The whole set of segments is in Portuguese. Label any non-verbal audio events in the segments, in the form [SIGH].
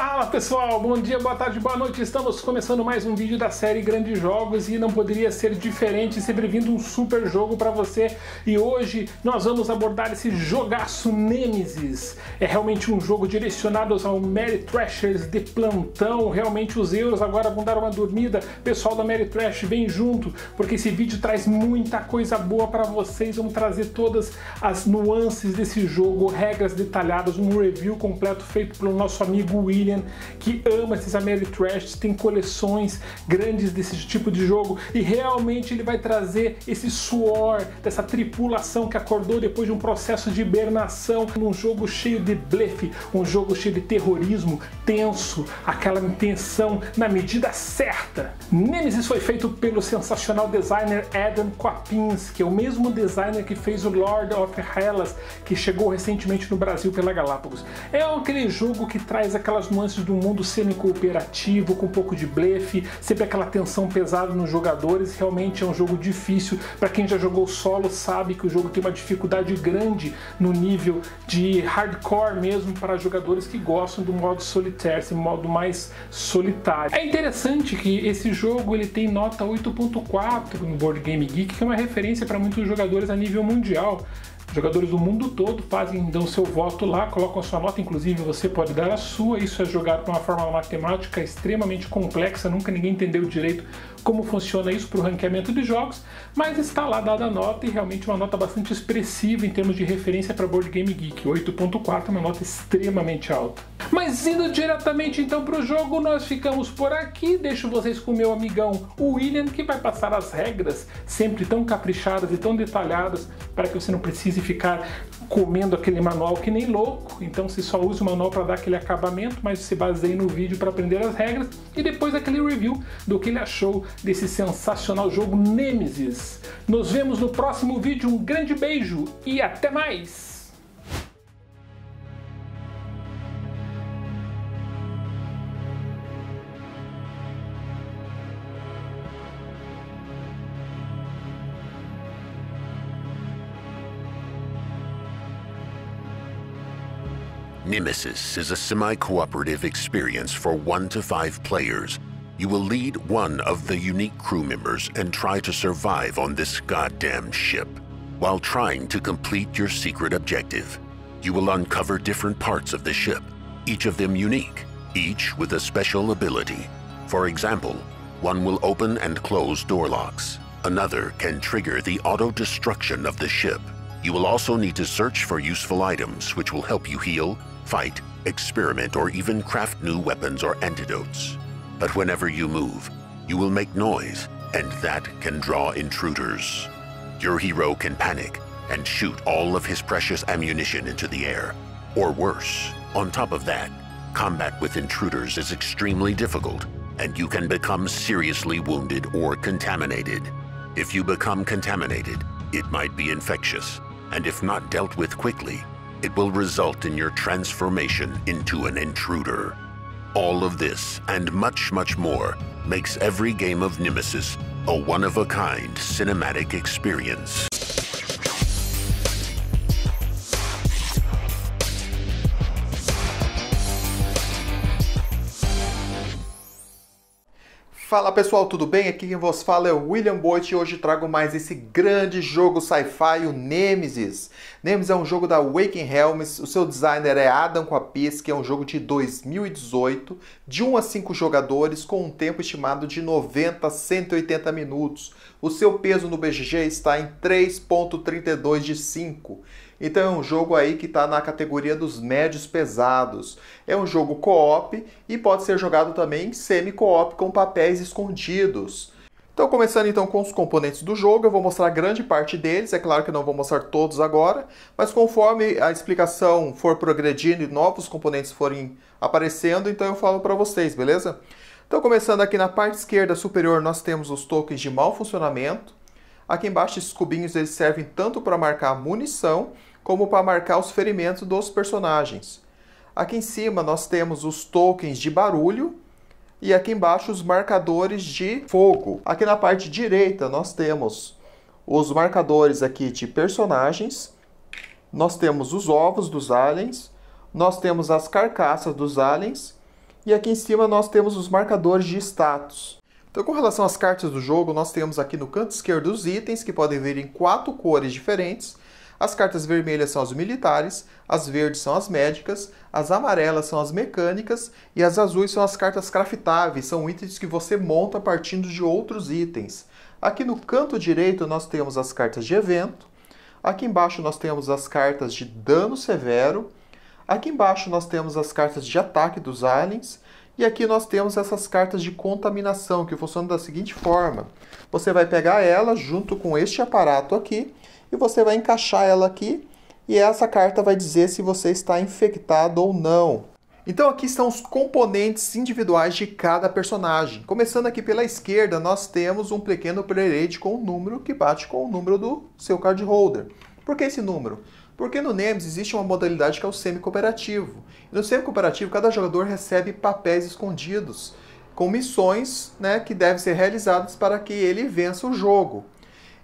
Fala pessoal, bom dia, boa tarde, boa noite. Estamos começando mais um vídeo da série Grandes Jogos e não poderia ser diferente, sempre vindo um super jogo para você. E hoje nós vamos abordar esse jogaço Nemesis. É realmente um jogo direcionado ao Meritrashers de plantão. Realmente os euros agora vão dar uma dormida. Pessoal da Meritrash, vem junto, porque esse vídeo traz muita coisa boa para vocês. Vamos trazer todas as nuances desse jogo, regras detalhadas, um review completo feito pelo nosso amigo William que ama esses Ameritrash, tem coleções grandes desse tipo de jogo e realmente ele vai trazer esse suor dessa tripulação que acordou depois de um processo de hibernação, num jogo cheio de blefe, um jogo cheio de terrorismo, tenso, aquela intenção na medida certa. Nemesis foi feito pelo sensacional designer Adam Kwapins, que é o mesmo designer que fez o Lord of Hellas, que chegou recentemente no Brasil pela Galápagos. É aquele jogo que traz aquelas nuances de um mundo semi-cooperativo, com um pouco de blefe, sempre aquela tensão pesada nos jogadores. Realmente é um jogo difícil. Para quem já jogou solo, sabe que o jogo tem uma dificuldade grande no nível de hardcore mesmo para jogadores que gostam do modo solitaire, esse modo mais solitário. É interessante que esse jogo ele tem nota 8.4 no Board Game Geek, que é uma referência para muitos jogadores a nível mundial. Jogadores do mundo todo fazem então seu voto lá, colocam sua nota, inclusive você pode dar a sua. Isso é jogado de uma forma matemática extremamente complexa, nunca ninguém entendeu direito como funciona isso para o ranqueamento de jogos, mas está lá dada a nota e realmente uma nota bastante expressiva em termos de referência para Board Game Geek. 8.4 é uma nota extremamente alta. Mas indo diretamente então para o jogo, nós ficamos por aqui. Deixo vocês com o meu amigão William, que vai passar as regras sempre tão caprichadas e tão detalhadas para que você não precise ficar comendo aquele manual que nem louco, então se só usa o manual para dar aquele acabamento, mas se baseie no vídeo para aprender as regras e depois aquele review do que ele achou desse sensacional jogo Nemesis. Nos vemos no próximo vídeo, um grande beijo e até mais! Nemesis is a semi-cooperative experience for one to five players. You will lead one of the unique crew members and try to survive on this goddamn ship while trying to complete your secret objective. You will uncover different parts of the ship, each of them unique, each with a special ability. For example, one will open and close door locks. Another can trigger the auto-destruction of the ship. You will also need to search for useful items which will help you heal, fight, experiment, or even craft new weapons or antidotes. But whenever you move, you will make noise, and that can draw intruders. Your hero can panic and shoot all of his precious ammunition into the air, or worse. On top of that, combat with intruders is extremely difficult, and you can become seriously wounded or contaminated. If you become contaminated, it might be infectious, and if not dealt with quickly, it will result in your transformation into an intruder. All of this, and much, much more, makes every game of Nemesis a one-of-a-kind cinematic experience. Fala pessoal, tudo bem? Aqui quem vos fala é o William Boyd e hoje trago mais esse grande jogo sci-fi, o Nemesis. Nemesis é um jogo da Waking Helms, o seu designer é Adam Coapis, que é um jogo de 2018, de 1 a 5 jogadores, com um tempo estimado de 90 a 180 minutos. O seu peso no BGG está em 3.32 de 5. Então é um jogo aí que está na categoria dos médios pesados. É um jogo co-op e pode ser jogado também semi-co-op com papéis escondidos. Então, começando então com os componentes do jogo, eu vou mostrar grande parte deles, é claro que não vou mostrar todos agora, mas conforme a explicação for progredindo e novos componentes forem aparecendo, então eu falo para vocês, beleza? Então, começando aqui na parte esquerda superior, nós temos os tokens de mau funcionamento. Aqui embaixo, esses cubinhos eles servem tanto para marcar munição como para marcar os ferimentos dos personagens. Aqui em cima nós temos os tokens de barulho e aqui embaixo os marcadores de fogo. Aqui na parte direita nós temos os marcadores aqui de personagens, nós temos os ovos dos aliens, nós temos as carcaças dos aliens e aqui em cima nós temos os marcadores de status. Então, com relação às cartas do jogo, nós temos aqui no canto esquerdo os itens que podem vir em quatro cores diferentes as cartas vermelhas são as militares, as verdes são as médicas, as amarelas são as mecânicas e as azuis são as cartas craftáveis, são itens que você monta partindo de outros itens. Aqui no canto direito nós temos as cartas de evento, aqui embaixo nós temos as cartas de dano severo, aqui embaixo nós temos as cartas de ataque dos aliens e aqui nós temos essas cartas de contaminação, que funcionam da seguinte forma. Você vai pegar ela junto com este aparato aqui e você vai encaixar ela aqui e essa carta vai dizer se você está infectado ou não. Então aqui estão os componentes individuais de cada personagem. Começando aqui pela esquerda, nós temos um pequeno prelate com um número que bate com o número do seu card holder. Por que esse número? Porque no Nemesis existe uma modalidade que é o semi-cooperativo. No semi-cooperativo, cada jogador recebe papéis escondidos com missões né, que devem ser realizadas para que ele vença o jogo.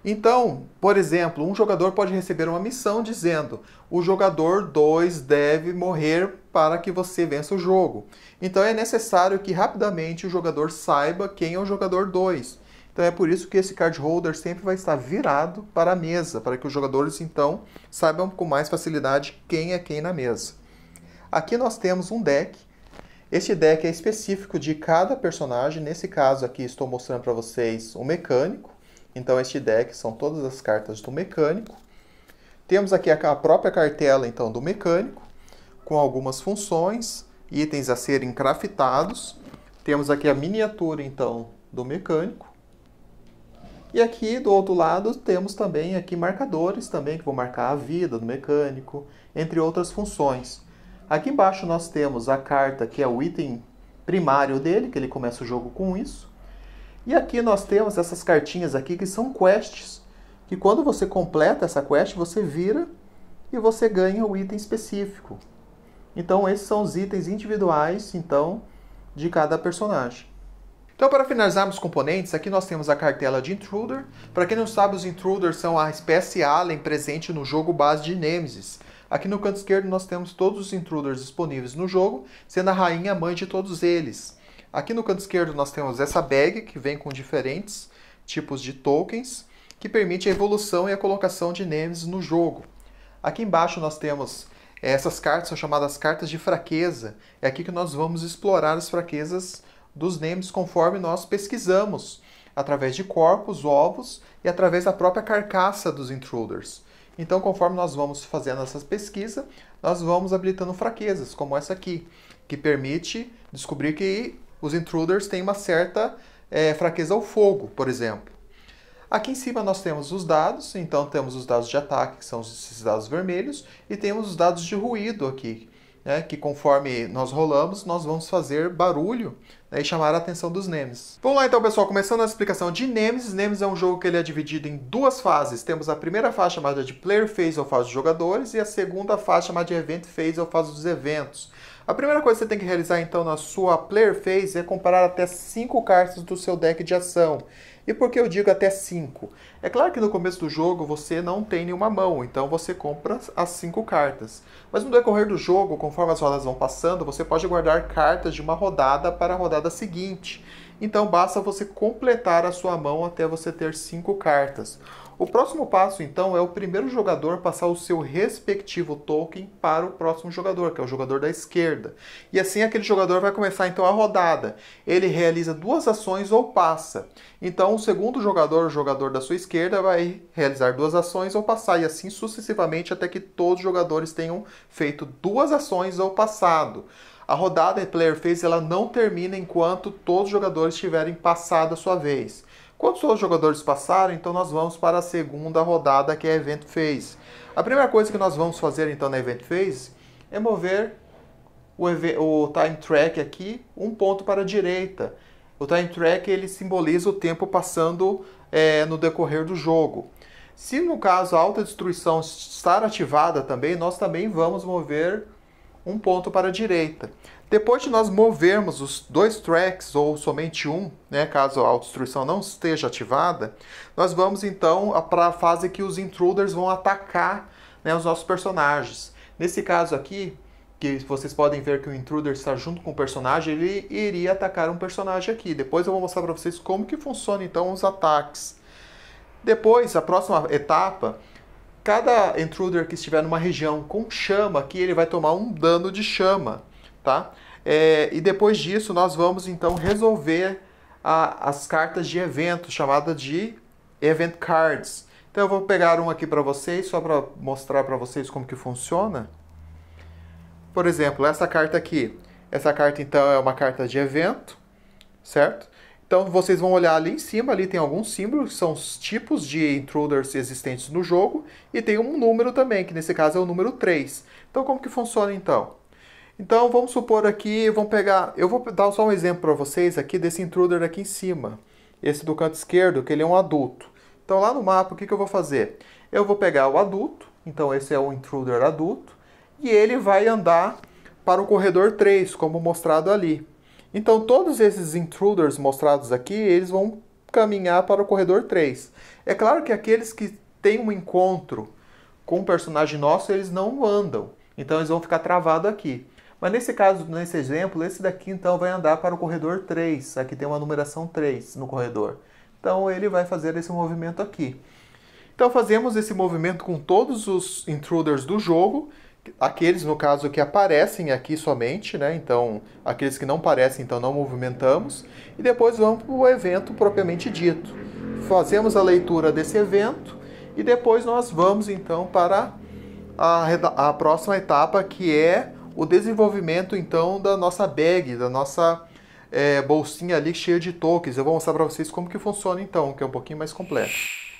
Então, por exemplo, um jogador pode receber uma missão dizendo: o jogador 2 deve morrer para que você vença o jogo. Então é necessário que rapidamente o jogador saiba quem é o jogador 2. Então é por isso que esse card holder sempre vai estar virado para a mesa, para que os jogadores então saibam com mais facilidade quem é quem na mesa. Aqui nós temos um deck. Este deck é específico de cada personagem. Nesse caso aqui estou mostrando para vocês o mecânico então, este deck são todas as cartas do mecânico. Temos aqui a própria cartela, então, do mecânico, com algumas funções, itens a serem craftados. Temos aqui a miniatura, então, do mecânico. E aqui do outro lado temos também aqui marcadores também que vão marcar a vida do mecânico, entre outras funções. Aqui embaixo nós temos a carta que é o item primário dele, que ele começa o jogo com isso. E aqui nós temos essas cartinhas aqui que são quests, que quando você completa essa quest, você vira e você ganha o item específico. Então esses são os itens individuais, então, de cada personagem. Então, para finalizarmos os componentes, aqui nós temos a cartela de Intruder. Para quem não sabe, os Intruders são a espécie Alien presente no jogo base de Nemesis. Aqui no canto esquerdo nós temos todos os Intruders disponíveis no jogo, sendo a rainha mãe de todos eles. Aqui no canto esquerdo nós temos essa bag, que vem com diferentes tipos de tokens, que permite a evolução e a colocação de names no jogo. Aqui embaixo nós temos essas cartas, são chamadas cartas de fraqueza. É aqui que nós vamos explorar as fraquezas dos names conforme nós pesquisamos, através de corpos, ovos e através da própria carcaça dos intruders. Então, conforme nós vamos fazendo essa pesquisa, nós vamos habilitando fraquezas, como essa aqui, que permite descobrir que os intruders têm uma certa é, fraqueza ao fogo, por exemplo. Aqui em cima nós temos os dados, então temos os dados de ataque, que são esses dados vermelhos, e temos os dados de ruído aqui, né, que conforme nós rolamos, nós vamos fazer barulho né, e chamar a atenção dos Nemesis. Vamos lá então pessoal, começando a explicação de Nemesis. Nemesis é um jogo que ele é dividido em duas fases. Temos a primeira fase chamada de Player Phase ou fase dos jogadores e a segunda fase chamada de Event Phase ou fase dos eventos. A primeira coisa que você tem que realizar então na sua player phase é comparar até 5 cartas do seu deck de ação. E por que eu digo até 5? É claro que no começo do jogo você não tem nenhuma mão, então você compra as 5 cartas. Mas no decorrer do jogo, conforme as rodas vão passando, você pode guardar cartas de uma rodada para a rodada seguinte. Então basta você completar a sua mão até você ter 5 cartas. O próximo passo, então, é o primeiro jogador passar o seu respectivo token para o próximo jogador, que é o jogador da esquerda. E assim aquele jogador vai começar então a rodada. Ele realiza duas ações ou passa. Então, o segundo jogador, o jogador da sua esquerda, vai realizar duas ações ou passar, e assim sucessivamente até que todos os jogadores tenham feito duas ações ou passado. A rodada Player Phase ela não termina enquanto todos os jogadores tiverem passado a sua vez. Quantos os jogadores passaram, então nós vamos para a segunda rodada que é Event Phase. A primeira coisa que nós vamos fazer então na Event Phase é mover o, o time track aqui um ponto para a direita. O time track ele simboliza o tempo passando é, no decorrer do jogo. Se no caso a alta destruição estar ativada também, nós também vamos mover um ponto para a direita. Depois de nós movermos os dois tracks ou somente um, né, caso a obstrução não esteja ativada, nós vamos então para a fase que os intruders vão atacar né, os nossos personagens. Nesse caso aqui, que vocês podem ver que o intruder está junto com o personagem, ele iria atacar um personagem aqui. Depois eu vou mostrar para vocês como que funciona então os ataques. Depois, a próxima etapa cada intruder que estiver numa região com chama aqui, ele vai tomar um dano de chama, tá? É, e depois disso, nós vamos então resolver a, as cartas de evento, chamada de Event Cards. Então eu vou pegar um aqui para vocês, só para mostrar para vocês como que funciona. Por exemplo, essa carta aqui. Essa carta então é uma carta de evento, certo? Então vocês vão olhar ali em cima, ali tem alguns símbolos, são os tipos de intruders existentes no jogo, e tem um número também, que nesse caso é o número 3. Então como que funciona então? Então vamos supor aqui, vamos pegar, eu vou dar só um exemplo para vocês aqui desse intruder aqui em cima. Esse do canto esquerdo, que ele é um adulto. Então lá no mapa, o que, que eu vou fazer? Eu vou pegar o adulto, então esse é o intruder adulto, e ele vai andar para o corredor 3, como mostrado ali. Então todos esses intruders mostrados aqui, eles vão caminhar para o corredor 3. É claro que aqueles que têm um encontro com um personagem nosso, eles não andam. Então eles vão ficar travados aqui. Mas nesse caso, nesse exemplo, esse daqui então vai andar para o corredor 3. Aqui tem uma numeração 3 no corredor. Então ele vai fazer esse movimento aqui. Então fazemos esse movimento com todos os intruders do jogo aqueles, no caso, que aparecem aqui somente, né? Então, aqueles que não aparecem, então não movimentamos. E depois vamos para o evento propriamente dito. Fazemos a leitura desse evento e depois nós vamos, então, para a, a próxima etapa, que é o desenvolvimento, então, da nossa bag, da nossa é, bolsinha ali cheia de tokens. Eu vou mostrar para vocês como que funciona, então, que é um pouquinho mais completo.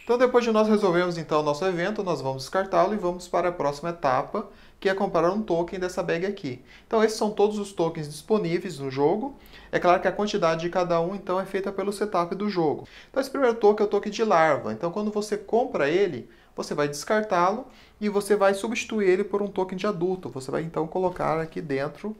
Então, depois de nós resolvermos, então, o nosso evento, nós vamos descartá-lo e vamos para a próxima etapa, que é comprar um token dessa bag aqui. Então esses são todos os tokens disponíveis no jogo. É claro que a quantidade de cada um então é feita pelo setup do jogo. Então esse primeiro token é o token de larva. Então quando você compra ele, você vai descartá-lo e você vai substituir ele por um token de adulto. Você vai então colocar aqui dentro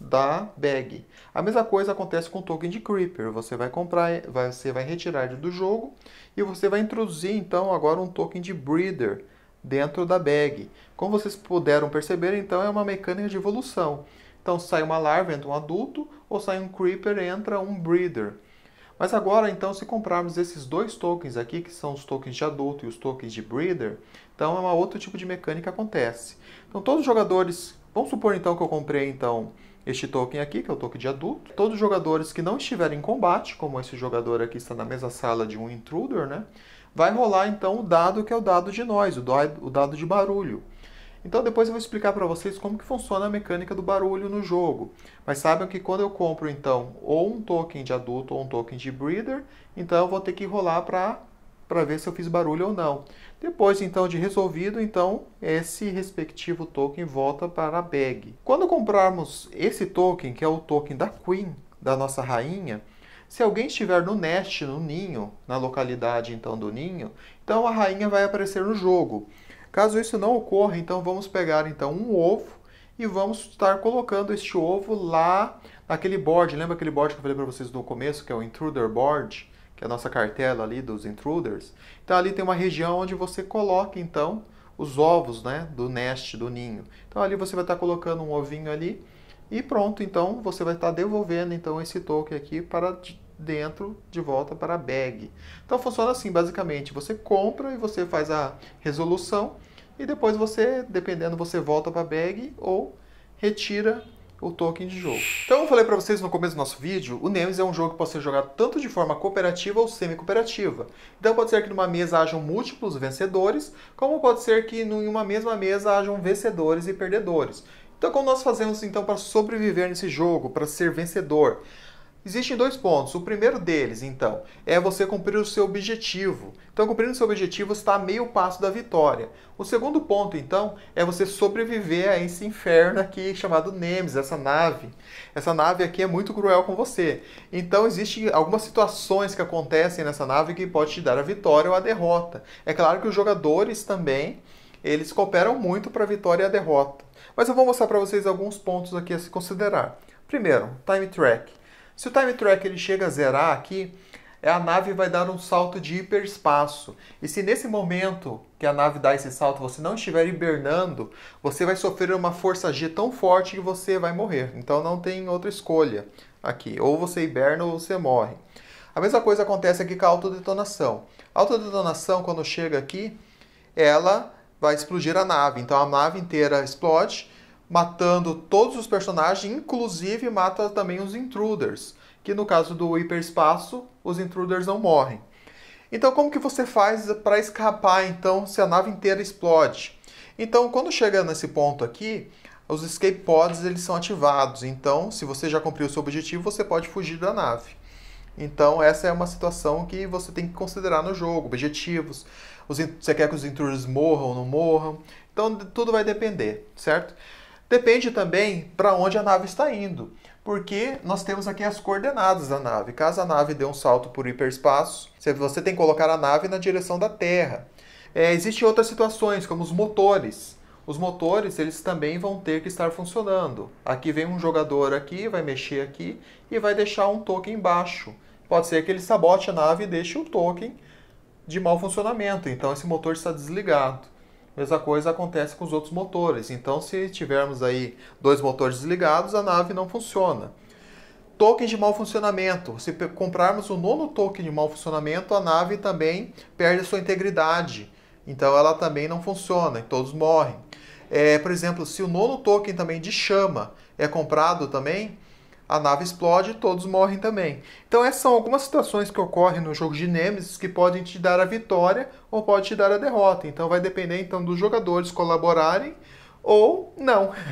da bag. A mesma coisa acontece com o token de Creeper. Você vai comprar, você vai retirar ele do jogo e você vai introduzir então agora um token de Breeder dentro da bag. Como vocês puderam perceber, então é uma mecânica de evolução. Então sai uma larva, entra um adulto, ou sai um creeper, entra um breeder. Mas agora, então, se comprarmos esses dois tokens aqui, que são os tokens de adulto e os tokens de breeder, então é um outro tipo de mecânica que acontece. Então todos os jogadores, vamos supor então que eu comprei então este token aqui, que é o token de adulto. Todos os jogadores que não estiverem em combate, como esse jogador aqui está na mesma sala de um intruder, né? vai rolar então o dado que é o dado de nós o é dado de barulho. Então depois eu vou explicar para vocês como que funciona a mecânica do barulho no jogo. Mas saibam que quando eu compro então ou um token de adulto ou um token de breeder, então eu vou ter que rolar para para ver se eu fiz barulho ou não. Depois então de resolvido, então esse respectivo token volta para a bag. Quando comprarmos esse token, que é o token da queen, da nossa rainha, se alguém estiver no nest, no ninho, na localidade então do ninho, então a rainha vai aparecer no jogo. Caso isso não ocorra, então vamos pegar então um ovo e vamos estar colocando este ovo lá naquele board. Lembra aquele board que eu falei para vocês no começo, que é o intruder board, que é a nossa cartela ali dos intruders? Então ali tem uma região onde você coloca então os ovos, né, do nest, do ninho. Então ali você vai estar colocando um ovinho ali e pronto, então você vai estar devolvendo então esse token aqui para dentro de volta para a bag. Então funciona assim, basicamente, você compra e você faz a resolução e depois você, dependendo, você volta para a bag ou retira o token de jogo. Então, eu falei para vocês no começo do nosso vídeo, o Nemesis é um jogo que pode ser jogado tanto de forma cooperativa ou semi-cooperativa. Então, pode ser que numa mesa hajam múltiplos vencedores, como pode ser que em uma mesma mesa hajam vencedores e perdedores. Então, como nós fazemos então para sobreviver nesse jogo, para ser vencedor? Existem dois pontos. O primeiro deles, então, é você cumprir o seu objetivo. Então, cumprindo o seu objetivo está a meio passo da vitória. O segundo ponto, então, é você sobreviver a esse inferno aqui chamado Nemes, essa nave. Essa nave aqui é muito cruel com você. Então, existem algumas situações que acontecem nessa nave que pode te dar a vitória ou a derrota. É claro que os jogadores também, eles cooperam muito para a vitória e a derrota. Mas eu vou mostrar para vocês alguns pontos aqui a se considerar. Primeiro, time track. Se o time track ele chega a zerar aqui, a nave vai dar um salto de hiperespaço. E se nesse momento que a nave dá esse salto você não estiver hibernando, você vai sofrer uma força G tão forte que você vai morrer. Então não tem outra escolha aqui. Ou você hiberna ou você morre. A mesma coisa acontece aqui com a autodetonação. A autodetonação, quando chega aqui, ela vai explodir a nave. Então a nave inteira explode, matando todos os personagens, inclusive mata também os intruders, que no caso do hiperespaço, os intruders não morrem. Então como que você faz para escapar então se a nave inteira explode? Então quando chega nesse ponto aqui, os escape pods eles são ativados. Então, se você já cumpriu o seu objetivo, você pode fugir da nave. Então, essa é uma situação que você tem que considerar no jogo, objetivos, os, você quer que os intruders morram ou não morram. Então, tudo vai depender, certo? Depende também para onde a nave está indo, porque nós temos aqui as coordenadas da nave. Caso a nave dê um salto por hiperespaço, você tem que colocar a nave na direção da Terra. É, Existem outras situações, como os motores. Os motores, eles também vão ter que estar funcionando. Aqui vem um jogador aqui, vai mexer aqui e vai deixar um token embaixo. Pode ser que ele sabote a nave e deixe o token de mau funcionamento. Então esse motor está desligado. Mesma coisa acontece com os outros motores. Então se tivermos aí dois motores desligados, a nave não funciona. Tokens de mau funcionamento. Se comprarmos o nono token de mau funcionamento, a nave também perde a sua integridade. Então ela também não funciona e todos morrem. É, por exemplo, se o nono token também de chama é comprado também, a nave explode e todos morrem também. Então essas são algumas situações que ocorrem no jogo de Nemesis que podem te dar a vitória ou pode te dar a derrota. Então vai depender então dos jogadores colaborarem ou não. [LAUGHS]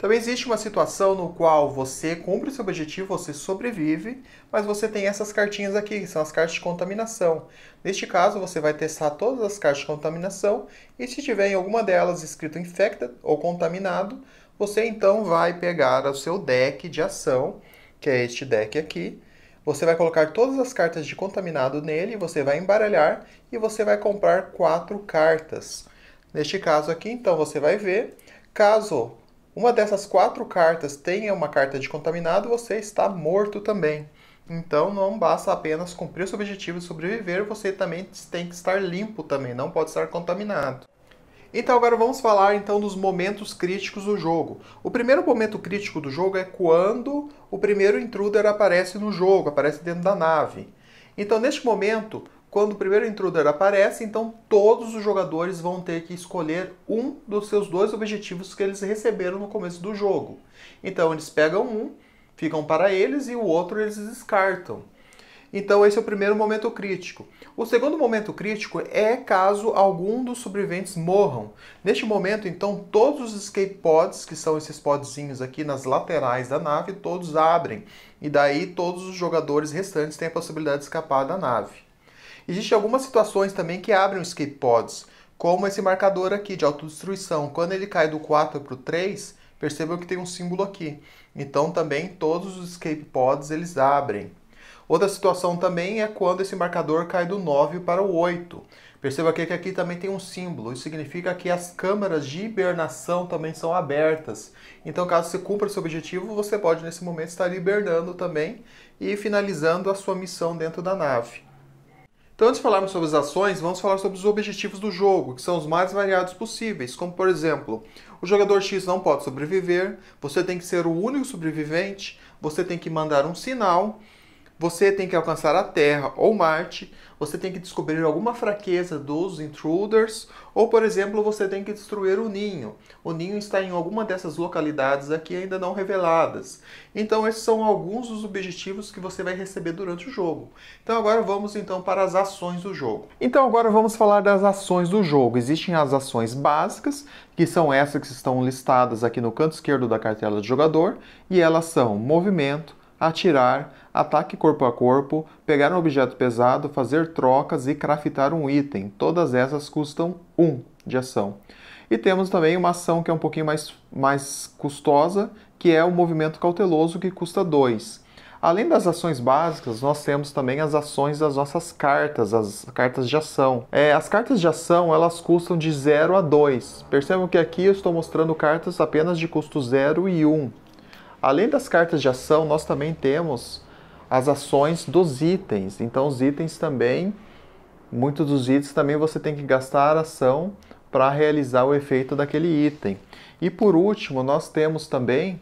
Também existe uma situação no qual você cumpre seu objetivo, você sobrevive, mas você tem essas cartinhas aqui, que são as cartas de contaminação. Neste caso, você vai testar todas as cartas de contaminação e se tiver em alguma delas escrito infected ou contaminado, você então vai pegar o seu deck de ação, que é este deck aqui. Você vai colocar todas as cartas de contaminado nele, você vai embaralhar e você vai comprar quatro cartas. Neste caso aqui, então, você vai ver. Caso uma dessas quatro cartas tenha uma carta de contaminado, você está morto também. Então não basta apenas cumprir o seu objetivo de sobreviver, você também tem que estar limpo também, não pode estar contaminado. Então agora vamos falar então dos momentos críticos do jogo. O primeiro momento crítico do jogo é quando o primeiro intruder aparece no jogo, aparece dentro da nave. Então neste momento, quando o primeiro intruder aparece, então todos os jogadores vão ter que escolher um dos seus dois objetivos que eles receberam no começo do jogo. Então eles pegam um, ficam para eles e o outro eles descartam. Então, esse é o primeiro momento crítico. O segundo momento crítico é caso algum dos sobreviventes morram. Neste momento, então, todos os escape pods, que são esses podzinhos aqui nas laterais da nave, todos abrem. E daí todos os jogadores restantes têm a possibilidade de escapar da nave. Existem algumas situações também que abrem os escape pods, como esse marcador aqui de autodestruição. Quando ele cai do 4 para o 3, percebam que tem um símbolo aqui. Então também todos os escape pods eles abrem. Outra situação também é quando esse marcador cai do 9 para o 8. Perceba aqui que aqui também tem um símbolo. Isso significa que as câmaras de hibernação também são abertas. Então, caso você cumpra seu objetivo, você pode nesse momento estar hibernando também e finalizando a sua missão dentro da nave. Então, antes de falarmos sobre as ações, vamos falar sobre os objetivos do jogo, que são os mais variados possíveis, como por exemplo, o jogador X não pode sobreviver, você tem que ser o único sobrevivente, você tem que mandar um sinal, você tem que alcançar a Terra ou Marte, você tem que descobrir alguma fraqueza dos intruders, ou por exemplo, você tem que destruir o ninho. O ninho está em alguma dessas localidades aqui ainda não reveladas. Então esses são alguns dos objetivos que você vai receber durante o jogo. Então agora vamos então para as ações do jogo. Então agora vamos falar das ações do jogo. Existem as ações básicas, que são essas que estão listadas aqui no canto esquerdo da cartela de jogador, e elas são movimento, atirar, ataque corpo a corpo, pegar um objeto pesado, fazer trocas e craftar um item. Todas essas custam 1 um de ação. E temos também uma ação que é um pouquinho mais, mais custosa, que é o movimento cauteloso, que custa 2. Além das ações básicas, nós temos também as ações das nossas cartas, as cartas de ação. É, as cartas de ação, elas custam de 0 a 2. Percebam que aqui eu estou mostrando cartas apenas de custo 0 e 1. Um. Além das cartas de ação, nós também temos as ações dos itens. Então, os itens também, muitos dos itens também você tem que gastar ação para realizar o efeito daquele item. E por último, nós temos também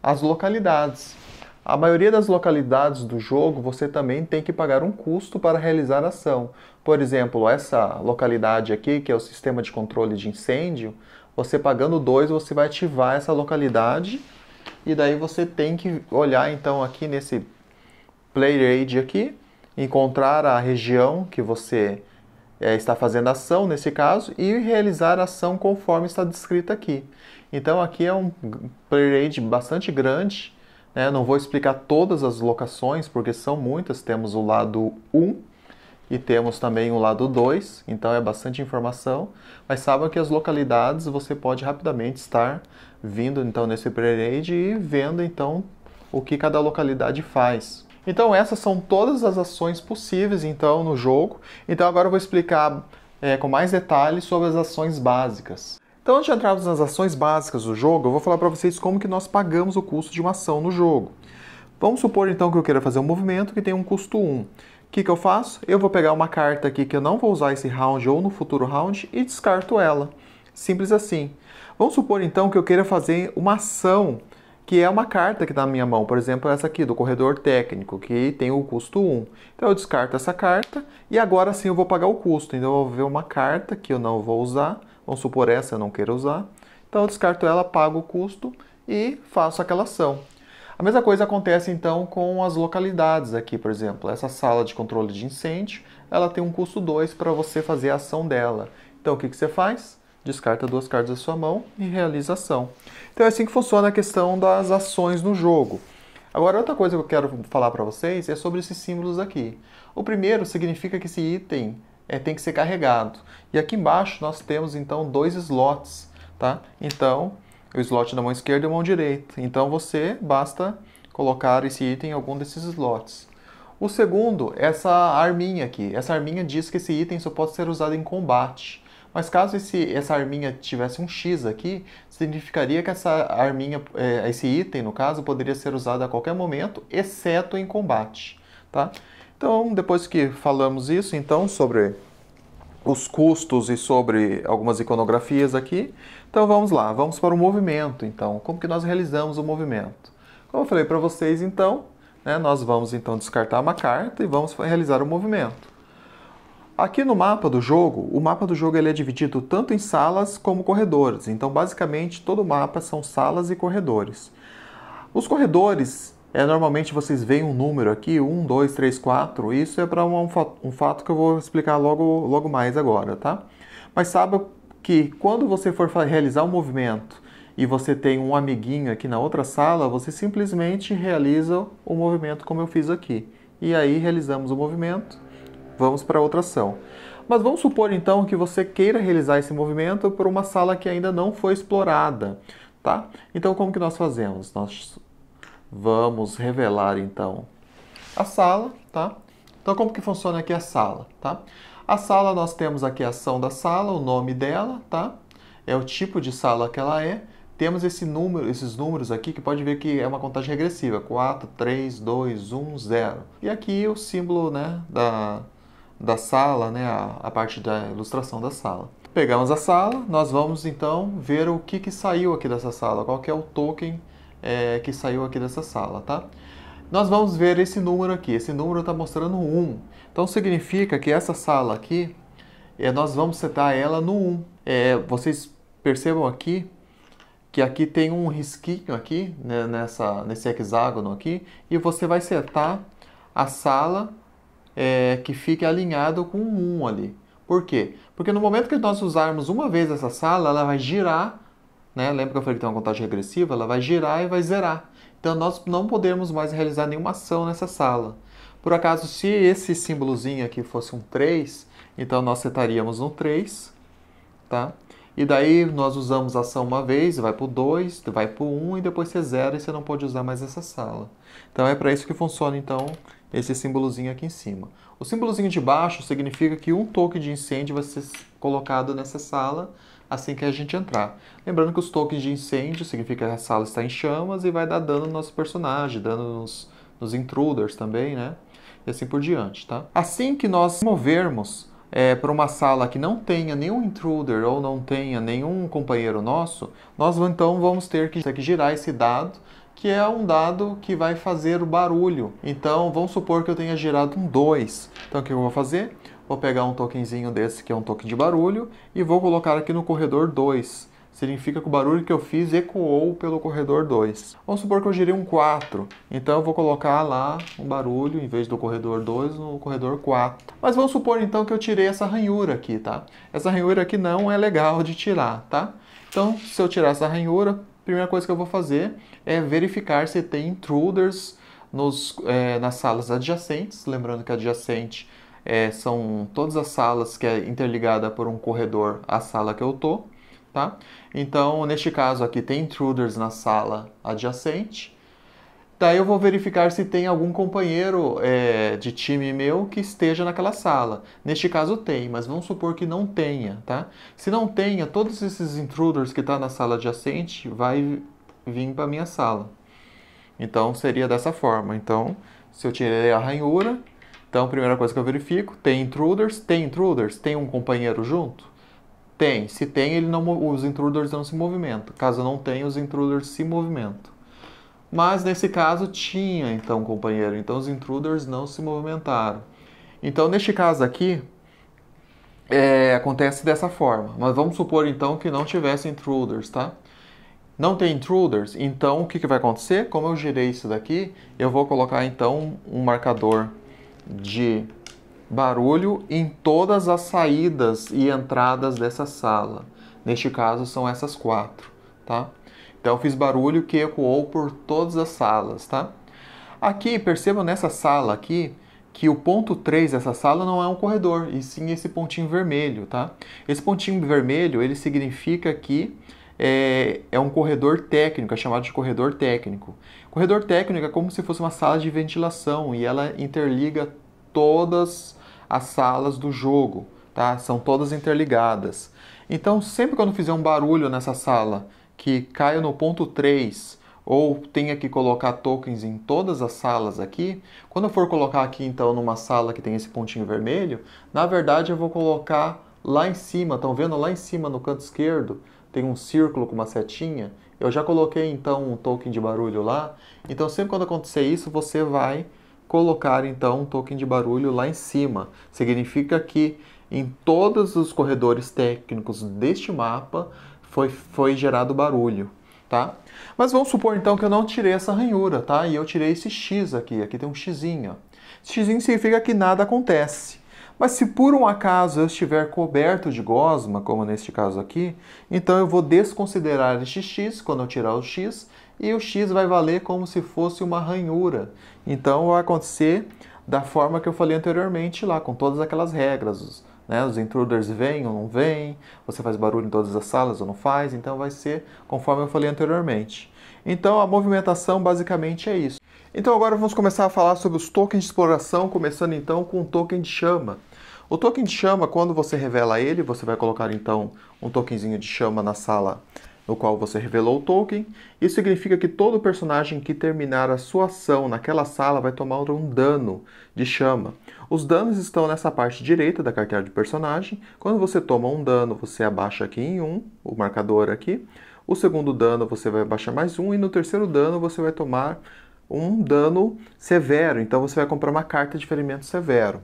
as localidades. A maioria das localidades do jogo você também tem que pagar um custo para realizar a ação. Por exemplo, essa localidade aqui, que é o sistema de controle de incêndio, você pagando 2, você vai ativar essa localidade e daí você tem que olhar então aqui nesse player age aqui, encontrar a região que você é, está fazendo ação nesse caso e realizar a ação conforme está descrita aqui. Então aqui é um player age bastante grande, né? não vou explicar todas as locações porque são muitas, temos o lado 1 e temos também o lado 2, então é bastante informação, mas saibam que as localidades você pode rapidamente estar vindo então nesse pre-raid e vendo então o que cada localidade faz. Então essas são todas as ações possíveis então no jogo. Então agora eu vou explicar é, com mais detalhes sobre as ações básicas. Então antes de entrarmos nas ações básicas do jogo, eu vou falar para vocês como que nós pagamos o custo de uma ação no jogo. Vamos supor então que eu queira fazer um movimento que tem um custo 1. O que, que eu faço? Eu vou pegar uma carta aqui que eu não vou usar esse round ou no futuro round e descarto ela. Simples assim. Vamos supor então que eu queira fazer uma ação que é uma carta que está na minha mão, por exemplo, essa aqui do corredor técnico, que tem o custo 1. Então eu descarto essa carta e agora sim eu vou pagar o custo. Então eu vou ver uma carta que eu não vou usar, vamos supor essa eu não queira usar. Então eu descarto ela, pago o custo e faço aquela ação. A mesma coisa acontece então com as localidades aqui, por exemplo, essa sala de controle de incêndio, ela tem um custo 2 para você fazer a ação dela. Então o que, que você faz? descarta duas cartas da sua mão e realiza a ação. Então é assim que funciona a questão das ações no jogo. Agora, outra coisa que eu quero falar para vocês é sobre esses símbolos aqui. O primeiro significa que esse item é, tem que ser carregado. E aqui embaixo nós temos então dois slots, tá? Então, o slot da mão esquerda e a mão direita. Então você basta colocar esse item em algum desses slots. O segundo, essa arminha aqui. Essa arminha diz que esse item só pode ser usado em combate. Mas caso esse, essa arminha tivesse um X aqui, significaria que essa arminha, é, esse item, no caso, poderia ser usado a qualquer momento, exceto em combate. Tá? Então, depois que falamos isso, então, sobre os custos e sobre algumas iconografias aqui, então vamos lá, vamos para o movimento, então. Como que nós realizamos o movimento? Como eu falei para vocês, então, né, nós vamos, então, descartar uma carta e vamos realizar o movimento. Aqui no mapa do jogo, o mapa do jogo ele é dividido tanto em salas como corredores. Então, basicamente, todo o mapa são salas e corredores. Os corredores, é, normalmente vocês veem um número aqui, 1, 2, 3, 4. Isso é para um, um, fato que eu vou explicar logo, logo mais agora, tá? Mas saiba que quando você for realizar um movimento e você tem um amiguinho aqui na outra sala, você simplesmente realiza o movimento como eu fiz aqui. E aí realizamos o movimento vamos para outra ação. Mas vamos supor então que você queira realizar esse movimento por uma sala que ainda não foi explorada, tá? Então como que nós fazemos? Nós vamos revelar então a sala, tá? Então como que funciona aqui a sala, tá? A sala nós temos aqui a ação da sala, o nome dela, tá? É o tipo de sala que ela é. Temos esse número, esses números aqui que pode ver que é uma contagem regressiva, 4, 3, 2, 1, 0. E aqui o símbolo, né, da da sala, né, a, a parte da ilustração da sala. Pegamos a sala, nós vamos então ver o que, que saiu aqui dessa sala, qual que é o token é, que saiu aqui dessa sala, tá? Nós vamos ver esse número aqui, esse número está mostrando 1. Então significa que essa sala aqui, é, nós vamos setar ela no 1. É, vocês percebam aqui que aqui tem um risquinho aqui, né, nessa, nesse hexágono aqui, e você vai setar a sala é, que fique alinhado com um 1 ali. Por quê? Porque no momento que nós usarmos uma vez essa sala, ela vai girar, né? Lembra que eu falei que tem uma contagem regressiva? Ela vai girar e vai zerar. Então nós não podemos mais realizar nenhuma ação nessa sala. Por acaso, se esse símbolozinho aqui fosse um 3, então nós setaríamos no 3, tá? E daí nós usamos a ação uma vez, vai para o 2, vai para o 1 e depois você zera e você não pode usar mais essa sala. Então é para isso que funciona então esse símbolozinho aqui em cima. O símbolozinho de baixo significa que um toque de incêndio vai ser colocado nessa sala assim que a gente entrar. Lembrando que os toques de incêndio significa que a sala está em chamas e vai dar dano no nosso personagem, dano nos, nos intruders também, né? E assim por diante, tá? Assim que nós movermos é, para uma sala que não tenha nenhum intruder ou não tenha nenhum companheiro nosso, nós então vamos ter que, ter que girar esse dado que é um dado que vai fazer o barulho. Então, vamos supor que eu tenha gerado um 2. Então, o que eu vou fazer? Vou pegar um tokenzinho desse, que é um token de barulho, e vou colocar aqui no corredor 2. Significa que o barulho que eu fiz ecoou pelo corredor 2. Vamos supor que eu gerei um 4. Então, eu vou colocar lá um barulho, em vez do corredor 2, no corredor 4. Mas vamos supor, então, que eu tirei essa ranhura aqui, tá? Essa ranhura aqui não é legal de tirar, tá? Então, se eu tirar essa ranhura, primeira coisa que eu vou fazer é verificar se tem intruders nos, é, nas salas adjacentes. Lembrando que adjacente é, são todas as salas que é interligada por um corredor à sala que eu tô, tá? Então, neste caso aqui tem intruders na sala adjacente. Daí eu vou verificar se tem algum companheiro é, de time meu que esteja naquela sala. Neste caso tem, mas vamos supor que não tenha, tá? Se não tenha, todos esses intruders que estão tá na sala adjacente vai vir para minha sala. Então seria dessa forma. Então, se eu tirei a ranhura, então a primeira coisa que eu verifico, tem intruders, tem intruders, tem um companheiro junto? Tem. Se tem, ele não, os intruders não se movimentam. Caso não tenha, os intruders se movimentam. Mas nesse caso tinha então companheiro, então os intruders não se movimentaram. Então neste caso aqui é, acontece dessa forma, mas vamos supor então que não tivesse intruders, tá? Não tem intruders, então o que, que vai acontecer? Como eu girei isso daqui, eu vou colocar então um marcador de barulho em todas as saídas e entradas dessa sala. Neste caso são essas quatro, tá? Então eu fiz barulho que ecoou por todas as salas, tá? Aqui, percebam nessa sala aqui, que o ponto 3 dessa sala não é um corredor, e sim esse pontinho vermelho, tá? Esse pontinho vermelho, ele significa que é, é, um corredor técnico, é chamado de corredor técnico. Corredor técnico é como se fosse uma sala de ventilação, e ela interliga todas as salas do jogo, tá? São todas interligadas. Então, sempre quando fizer um barulho nessa sala que caia no ponto 3 ou tenha que colocar tokens em todas as salas aqui, quando eu for colocar aqui então numa sala que tem esse pontinho vermelho, na verdade eu vou colocar lá em cima, estão vendo lá em cima no canto esquerdo, tem um círculo com uma setinha, eu já coloquei então um token de barulho lá, então sempre quando acontecer isso você vai colocar então um token de barulho lá em cima. Significa que em todos os corredores técnicos deste mapa foi, foi gerado barulho, tá? Mas vamos supor então que eu não tirei essa ranhura, tá? E eu tirei esse x aqui, aqui tem um xzinho. Xzinho significa que nada acontece. Mas se por um acaso eu estiver coberto de gosma, como neste caso aqui, então eu vou desconsiderar este x quando eu tirar o x e o x vai valer como se fosse uma ranhura. Então vai acontecer da forma que eu falei anteriormente lá, com todas aquelas regras, né? Os intruders vêm ou não vêm, você faz barulho em todas as salas ou não faz, então vai ser conforme eu falei anteriormente. Então a movimentação basicamente é isso. Então agora vamos começar a falar sobre os tokens de exploração, começando então com o token de chama. O token de chama, quando você revela ele, você vai colocar então um tokenzinho de chama na sala no qual você revelou o token. Isso significa que todo personagem que terminar a sua ação naquela sala vai tomar um dano de chama. Os danos estão nessa parte direita da carteira de personagem. Quando você toma um dano, você abaixa aqui em 1, um, o marcador aqui. O segundo dano você vai abaixar mais um e no terceiro dano você vai tomar um dano severo, então você vai comprar uma carta de ferimento severo.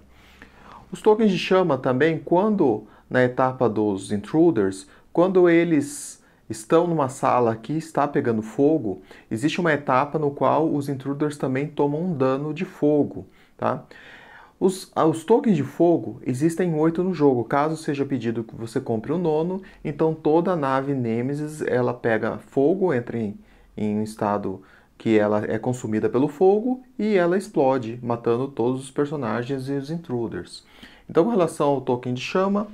Os tokens de chama também, quando na etapa dos intruders, quando eles estão numa sala que está pegando fogo, existe uma etapa no qual os intruders também tomam um dano de fogo, tá? Os, ah, os tokens de fogo existem oito no jogo. Caso seja pedido que você compre o um nono, então toda a nave Nemesis ela pega fogo, entra em, em um estado que ela é consumida pelo fogo e ela explode, matando todos os personagens e os intruders. Então, com relação ao token de chama,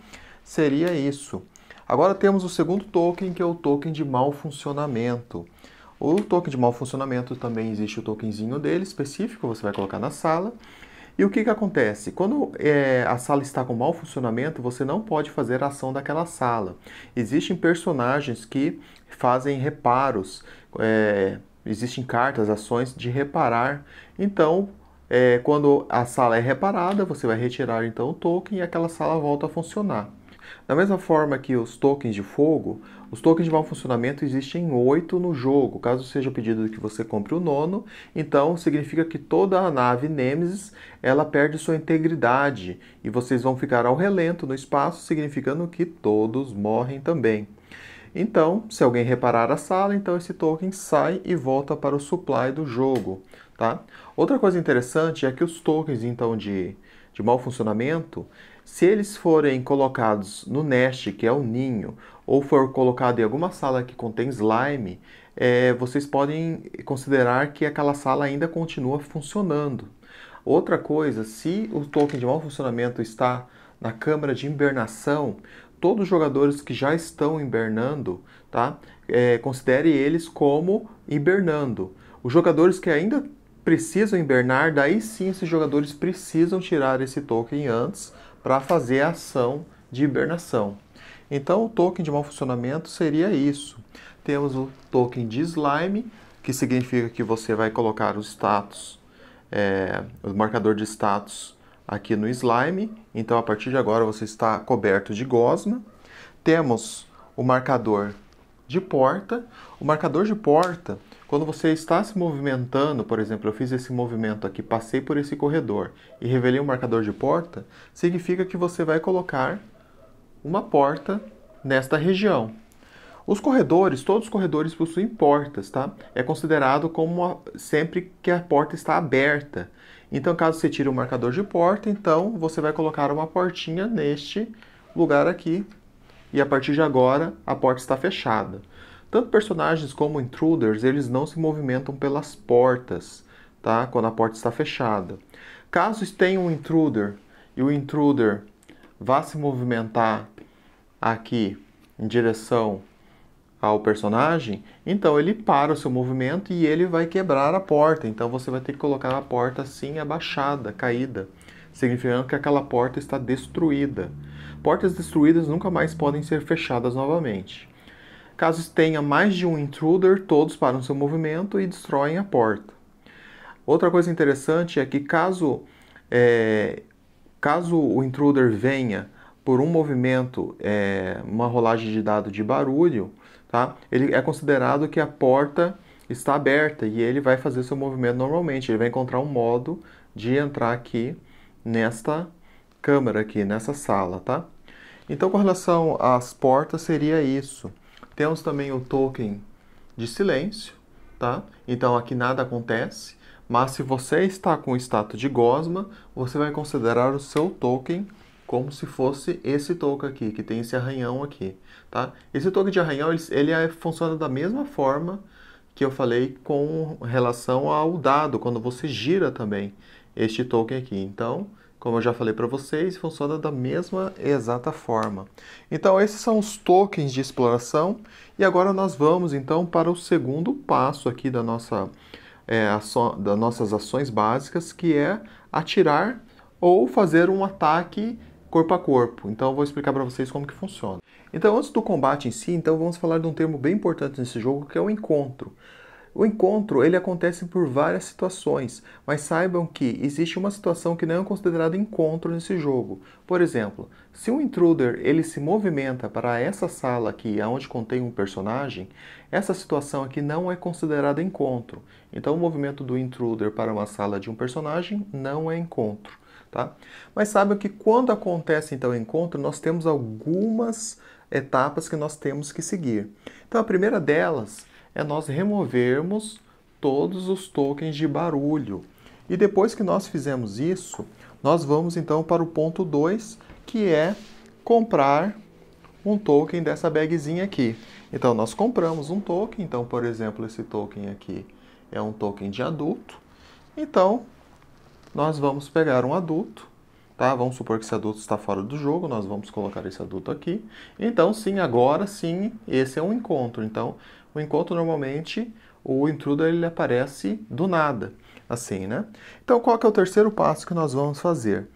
seria isso. Agora temos o segundo token, que é o token de mau funcionamento. O token de mau funcionamento também existe o tokenzinho dele específico, você vai colocar na sala. E o que, que acontece? Quando é, a sala está com mau funcionamento, você não pode fazer a ação daquela sala. Existem personagens que fazem reparos, é, existem cartas, ações de reparar. Então, é, quando a sala é reparada, você vai retirar então o token e aquela sala volta a funcionar. Da mesma forma que os tokens de fogo, os tokens de mau funcionamento existem oito no jogo. Caso seja pedido que você compre o nono, então significa que toda a nave Nemesis ela perde sua integridade e vocês vão ficar ao relento no espaço, significando que todos morrem também. Então, se alguém reparar a sala, então esse token sai e volta para o supply do jogo, tá? Outra coisa interessante é que os tokens então de de mau funcionamento, se eles forem colocados no nest, que é o ninho, ou for colocado em alguma sala que contém slime, é, vocês podem considerar que aquela sala ainda continua funcionando. Outra coisa, se o token de mau funcionamento está na câmara de hibernação, todos os jogadores que já estão hibernando, tá? É, considere eles como hibernando. Os jogadores que ainda precisam hibernar, daí sim esses jogadores precisam tirar esse token antes para fazer a ação de hibernação. Então, o token de mau funcionamento seria isso. Temos o token de slime, que significa que você vai colocar o status, é, o marcador de status aqui no slime. Então, a partir de agora, você está coberto de gosma. Temos o marcador de porta. O marcador de porta, quando você está se movimentando, por exemplo, eu fiz esse movimento aqui, passei por esse corredor e revelei um marcador de porta, significa que você vai colocar uma porta nesta região. Os corredores, todos os corredores possuem portas, tá? É considerado como uma, sempre que a porta está aberta. Então, caso você tire o um marcador de porta, então você vai colocar uma portinha neste lugar aqui e a partir de agora a porta está fechada. Tanto personagens como intruders, eles não se movimentam pelas portas, tá? Quando a porta está fechada. Caso tenha um intruder e o intruder vá se movimentar aqui em direção ao personagem, então ele para o seu movimento e ele vai quebrar a porta. Então você vai ter que colocar a porta assim abaixada, caída, significando que aquela porta está destruída portas destruídas nunca mais podem ser fechadas novamente. Caso tenha mais de um intruder, todos param seu movimento e destroem a porta. Outra coisa interessante é que caso, é, caso o intruder venha por um movimento, é, uma rolagem de dado de barulho, tá? ele é considerado que a porta está aberta e ele vai fazer seu movimento normalmente. Ele vai encontrar um modo de entrar aqui nesta câmera aqui nessa sala, tá? Então, com relação às portas, seria isso. Temos também o token de silêncio, tá? Então, aqui nada acontece, mas se você está com o status de gosma, você vai considerar o seu token como se fosse esse token aqui, que tem esse arranhão aqui, tá? Esse token de arranhão, ele, ele é, funciona da mesma forma que eu falei com relação ao dado, quando você gira também este token aqui. Então, como eu já falei para vocês, funciona da mesma exata forma. Então esses são os tokens de exploração e agora nós vamos então para o segundo passo aqui da nossa é, das nossas ações básicas, que é atirar ou fazer um ataque corpo a corpo. Então vou explicar para vocês como que funciona. Então antes do combate em si, então vamos falar de um termo bem importante nesse jogo que é o encontro. O encontro ele acontece por várias situações, mas saibam que existe uma situação que não é considerada encontro nesse jogo. Por exemplo, se um intruder ele se movimenta para essa sala aqui, onde contém um personagem, essa situação aqui não é considerada encontro. Então, o movimento do intruder para uma sala de um personagem não é encontro. Tá? Mas saibam que quando acontece então o encontro, nós temos algumas etapas que nós temos que seguir. Então, a primeira delas é nós removermos todos os tokens de barulho. E depois que nós fizemos isso, nós vamos então para o ponto 2, que é comprar um token dessa bagzinha aqui. Então nós compramos um token, então por exemplo, esse token aqui é um token de adulto. Então nós vamos pegar um adulto, tá? Vamos supor que esse adulto está fora do jogo, nós vamos colocar esse adulto aqui. Então sim, agora sim, esse é um encontro. Então o encontro normalmente o intruder ele aparece do nada, assim, né? Então, qual que é o terceiro passo que nós vamos fazer?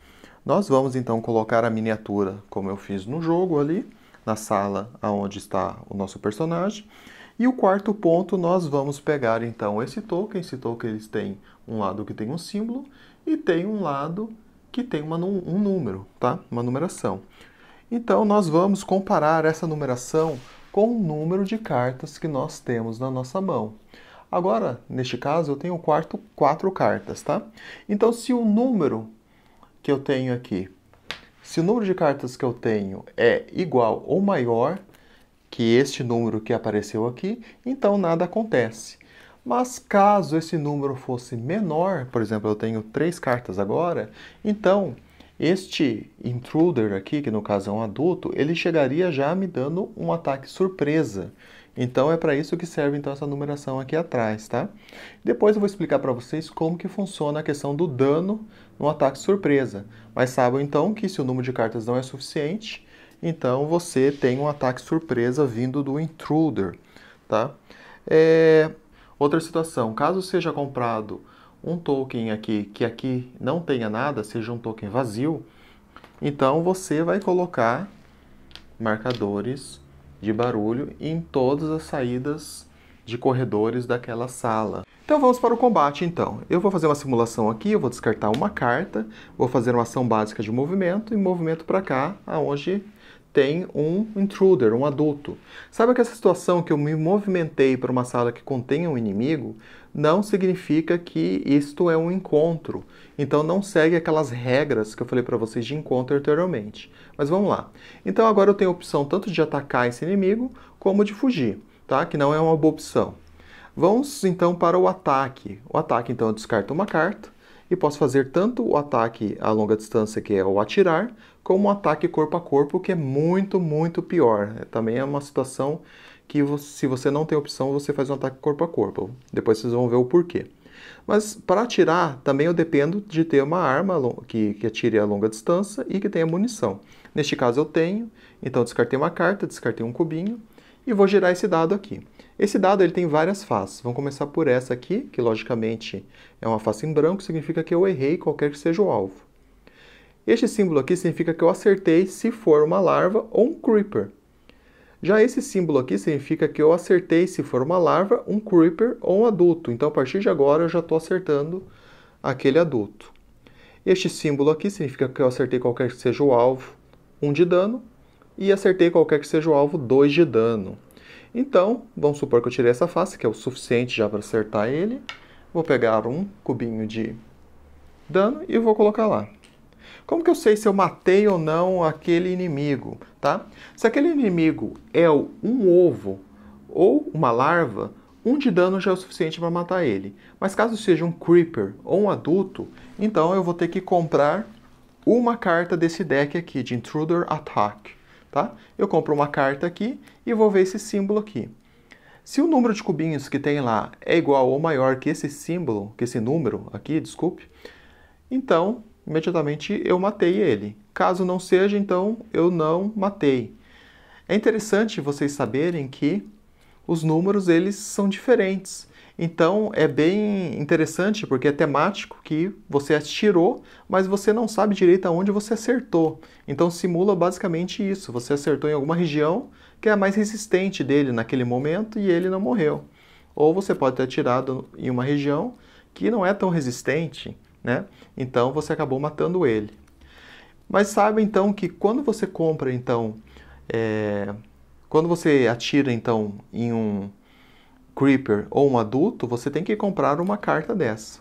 Nós vamos então colocar a miniatura, como eu fiz no jogo ali, na sala aonde está o nosso personagem. E o quarto ponto, nós vamos pegar então esse token, esse token eles têm um lado que tem um símbolo e tem um lado que tem uma, um número, tá? Uma numeração. Então, nós vamos comparar essa numeração com o número de cartas que nós temos na nossa mão. Agora, neste caso, eu tenho quarto, quatro cartas, tá? Então, se o número que eu tenho aqui, se o número de cartas que eu tenho é igual ou maior que este número que apareceu aqui, então nada acontece. Mas caso esse número fosse menor, por exemplo, eu tenho três cartas agora, então este intruder aqui, que no caso é um adulto, ele chegaria já me dando um ataque surpresa. Então é para isso que serve então essa numeração aqui atrás, tá? Depois eu vou explicar para vocês como que funciona a questão do dano no ataque surpresa. Mas saibam então que se o número de cartas não é suficiente, então você tem um ataque surpresa vindo do intruder, tá? É... Outra situação, caso seja comprado um token aqui que aqui não tenha nada, seja um token vazio, então você vai colocar marcadores de barulho em todas as saídas de corredores daquela sala. Então vamos para o combate então. Eu vou fazer uma simulação aqui, eu vou descartar uma carta, vou fazer uma ação básica de movimento e movimento para cá, aonde tem um intruder, um adulto. Sabe que essa situação que eu me movimentei para uma sala que contém um inimigo, não significa que isto é um encontro. Então não segue aquelas regras que eu falei para vocês de encontro anteriormente. Mas vamos lá. Então agora eu tenho a opção tanto de atacar esse inimigo como de fugir, tá? Que não é uma boa opção. Vamos então para o ataque. O ataque então eu descarto uma carta e posso fazer tanto o ataque a longa distância, que é o atirar, como o ataque corpo a corpo, que é muito, muito pior. Também é uma situação que se você não tem opção, você faz um ataque corpo a corpo. Depois vocês vão ver o porquê. Mas para atirar, também eu dependo de ter uma arma que, que atire a longa distância e que tenha munição. Neste caso eu tenho, então descartei uma carta, descartei um cubinho e vou girar esse dado aqui. Esse dado ele tem várias faces. Vamos começar por essa aqui, que logicamente é uma face em branco, significa que eu errei qualquer que seja o alvo. Este símbolo aqui significa que eu acertei se for uma larva ou um creeper. Já esse símbolo aqui significa que eu acertei se for uma larva, um creeper ou um adulto. Então, a partir de agora, eu já estou acertando aquele adulto. Este símbolo aqui significa que eu acertei qualquer que seja o alvo, 1 um de dano, e acertei qualquer que seja o alvo, 2 de dano. Então, vamos supor que eu tirei essa face, que é o suficiente já para acertar ele. Vou pegar um cubinho de dano e vou colocar lá. Como que eu sei se eu matei ou não aquele inimigo, tá? Se aquele inimigo é um ovo ou uma larva, um de dano já é o suficiente para matar ele. Mas caso seja um creeper ou um adulto, então eu vou ter que comprar uma carta desse deck aqui de Intruder Attack, tá? Eu compro uma carta aqui e vou ver esse símbolo aqui. Se o número de cubinhos que tem lá é igual ou maior que esse símbolo, que esse número aqui, desculpe, então imediatamente eu matei ele. Caso não seja, então eu não matei. É interessante vocês saberem que os números eles são diferentes. Então é bem interessante porque é temático que você atirou, mas você não sabe direito aonde você acertou. Então simula basicamente isso. Você acertou em alguma região que é a mais resistente dele naquele momento e ele não morreu. Ou você pode ter atirado em uma região que não é tão resistente, né? Então você acabou matando ele. Mas saiba então que quando você compra então, é... quando você atira então em um creeper ou um adulto, você tem que comprar uma carta dessa.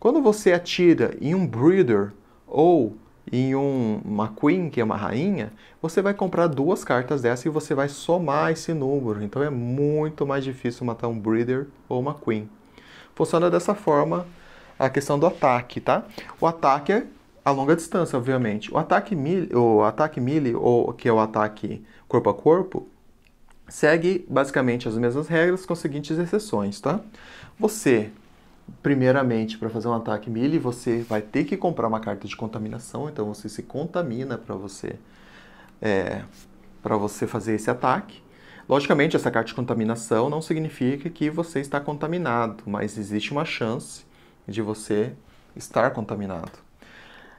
Quando você atira em um breeder ou em um, uma queen, que é uma rainha, você vai comprar duas cartas dessa e você vai somar esse número. Então é muito mais difícil matar um breeder ou uma queen. Funciona dessa forma a questão do ataque, tá? O ataque é a longa distância, obviamente. O ataque melee, o ataque melee ou que é o ataque corpo a corpo, segue basicamente as mesmas regras com as seguintes exceções, tá? Você, primeiramente, para fazer um ataque melee, você vai ter que comprar uma carta de contaminação, então você se contamina para você é, para você fazer esse ataque. Logicamente, essa carta de contaminação não significa que você está contaminado, mas existe uma chance de você estar contaminado.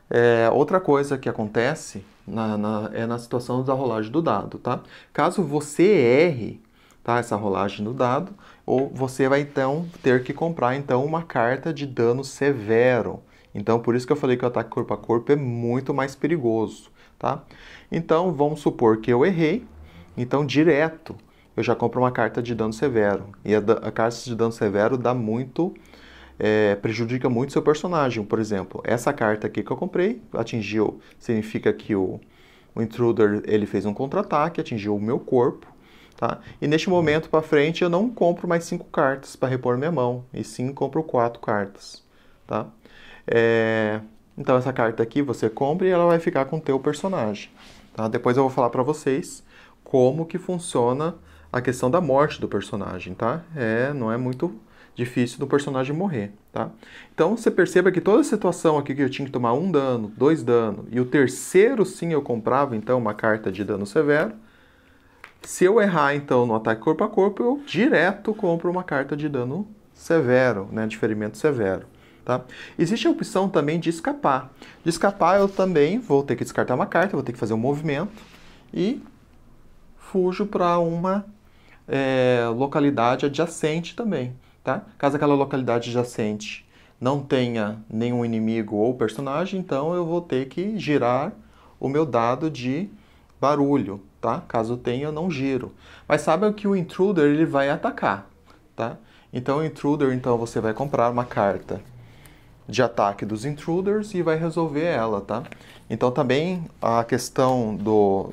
É, outra coisa que acontece na, na, é na situação da rolagem do dado, tá? Caso você erre tá, essa rolagem do dado, ou você vai então ter que comprar então uma carta de dano severo. Então, por isso que eu falei que o ataque corpo a corpo é muito mais perigoso, tá? Então, vamos supor que eu errei, então direto eu já compro uma carta de dano severo. E a, a carta de dano severo dá muito é, prejudica muito seu personagem. Por exemplo, essa carta aqui que eu comprei atingiu, significa que o, o intruder ele fez um contra-ataque, atingiu o meu corpo. Tá? E neste momento para frente eu não compro mais cinco cartas para repor minha mão, e sim compro quatro cartas. Tá? É, então essa carta aqui você compra e ela vai ficar com o teu personagem. Tá? Depois eu vou falar para vocês como que funciona a questão da morte do personagem, tá? É, não é muito difícil do personagem morrer, tá? Então você perceba que toda a situação aqui que eu tinha que tomar um dano, dois dano, e o terceiro sim eu comprava então uma carta de dano severo, se eu errar, então, no ataque corpo a corpo, eu direto compro uma carta de dano severo, né, de ferimento severo. Tá? Existe a opção também de escapar. De escapar, eu também vou ter que descartar uma carta, vou ter que fazer um movimento e fujo para uma é, localidade adjacente também. Tá? Caso aquela localidade adjacente não tenha nenhum inimigo ou personagem, então eu vou ter que girar o meu dado de barulho, tá? Caso tenha, eu não giro. Mas saiba que o intruder ele vai atacar, tá? Então o intruder, então você vai comprar uma carta de ataque dos intruders e vai resolver ela, tá? Então também a questão do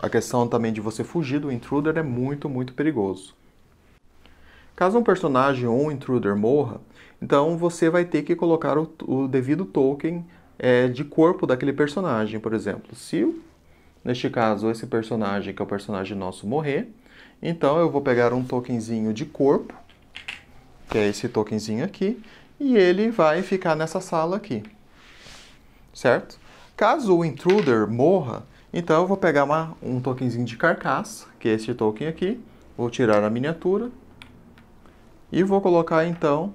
a questão também de você fugir do intruder é muito, muito perigoso. Caso um personagem ou um intruder morra, então você vai ter que colocar o, o devido token é, de corpo daquele personagem, por exemplo. Se, neste caso, esse personagem, que é o personagem nosso, morrer, então eu vou pegar um tokenzinho de corpo, que é esse tokenzinho aqui, e ele vai ficar nessa sala aqui, certo? Caso o intruder morra, então eu vou pegar uma, um tokenzinho de carcaça, que é esse token aqui, vou tirar a miniatura, e vou colocar então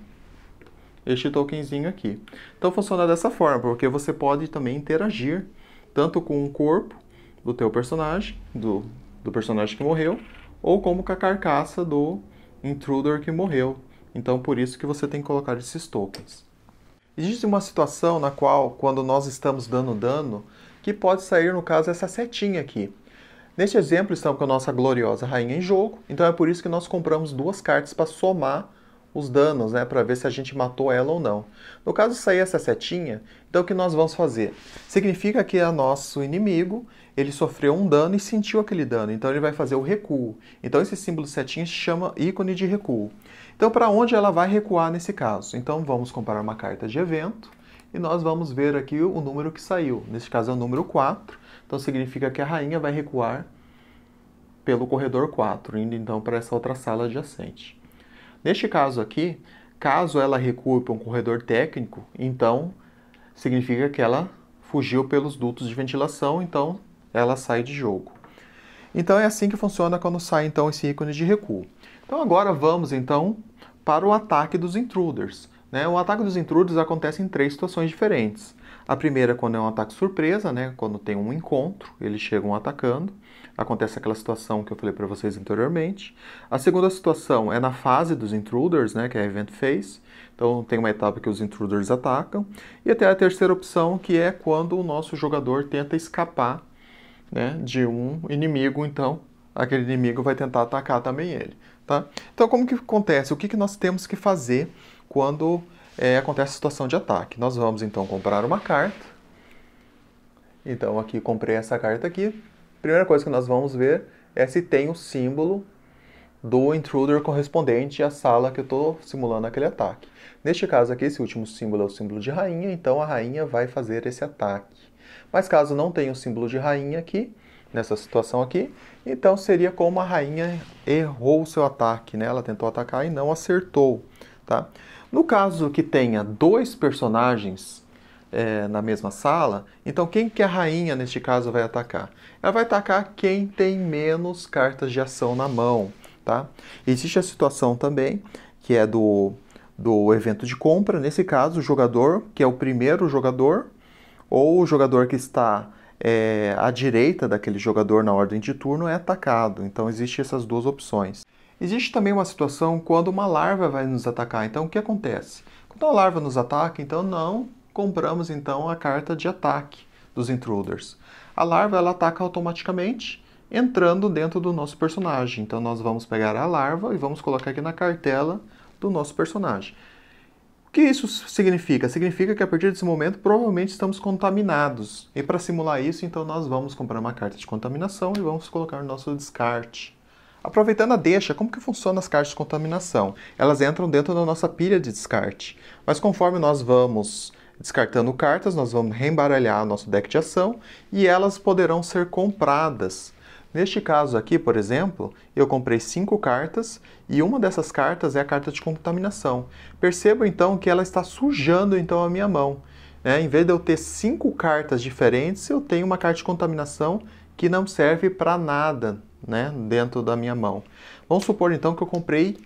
este tokenzinho aqui. Então funciona dessa forma, porque você pode também interagir tanto com o corpo do teu personagem, do, do personagem que morreu, ou como com a carcaça do intruder que morreu. Então por isso que você tem que colocar esses tokens. Existe uma situação na qual, quando nós estamos dando dano, que pode sair, no caso, essa setinha aqui. Neste exemplo, estamos com a nossa gloriosa rainha em jogo, então é por isso que nós compramos duas cartas para somar os danos, né, para ver se a gente matou ela ou não. No caso de sair essa setinha, então o que nós vamos fazer? Significa que o é nosso inimigo, ele sofreu um dano e sentiu aquele dano, então ele vai fazer o recuo. Então esse símbolo setinha se chama ícone de recuo. Então para onde ela vai recuar nesse caso? Então vamos comprar uma carta de evento e nós vamos ver aqui o número que saiu. Neste caso é o número 4. Então significa que a rainha vai recuar pelo corredor 4, indo então para essa outra sala adjacente. Neste caso aqui, caso ela recue para um corredor técnico, então significa que ela fugiu pelos dutos de ventilação, então ela sai de jogo. Então é assim que funciona quando sai então esse ícone de recuo. Então agora vamos então para o ataque dos intruders. Né? O ataque dos intruders acontece em três situações diferentes. A primeira é quando é um ataque surpresa, né? Quando tem um encontro, eles chegam atacando. Acontece aquela situação que eu falei para vocês anteriormente. A segunda situação é na fase dos intruders, né? Que é a event phase. Então tem uma etapa que os intruders atacam. E até a terceira opção, que é quando o nosso jogador tenta escapar né, de um inimigo. Então aquele inimigo vai tentar atacar também ele. Tá? Então como que acontece? O que, que nós temos que fazer quando é, acontece a situação de ataque. Nós vamos então comprar uma carta. Então aqui comprei essa carta aqui. Primeira coisa que nós vamos ver é se tem o símbolo do intruder correspondente à sala que eu estou simulando aquele ataque. Neste caso aqui, esse último símbolo é o símbolo de rainha, então a rainha vai fazer esse ataque. Mas caso não tenha o símbolo de rainha aqui, nessa situação aqui, então seria como a rainha errou o seu ataque, né? Ela tentou atacar e não acertou, tá? No caso que tenha dois personagens é, na mesma sala, então quem que é a rainha, neste caso, vai atacar? Ela vai atacar quem tem menos cartas de ação na mão, tá? Existe a situação também, que é do, do evento de compra. Nesse caso, o jogador, que é o primeiro jogador, ou o jogador que está é, à direita daquele jogador na ordem de turno é atacado. Então, existem essas duas opções. Existe também uma situação quando uma larva vai nos atacar. Então, o que acontece? Quando a larva nos ataca, então não compramos então a carta de ataque dos intruders. A larva ela ataca automaticamente entrando dentro do nosso personagem. Então nós vamos pegar a larva e vamos colocar aqui na cartela do nosso personagem. O que isso significa? Significa que a partir desse momento provavelmente estamos contaminados. E para simular isso, então nós vamos comprar uma carta de contaminação e vamos colocar o nosso descarte. Aproveitando a deixa, como que funciona as caixas de contaminação? Elas entram dentro da nossa pilha de descarte, mas conforme nós vamos descartando cartas, nós vamos reembaralhar nosso deck de ação e elas poderão ser compradas. Neste caso aqui, por exemplo, eu comprei cinco cartas e uma dessas cartas é a carta de contaminação. Percebo então que ela está sujando então a minha mão. Né? em vez de eu ter cinco cartas diferentes, eu tenho uma carta de contaminação que não serve para nada né, dentro da minha mão. Vamos supor então que eu comprei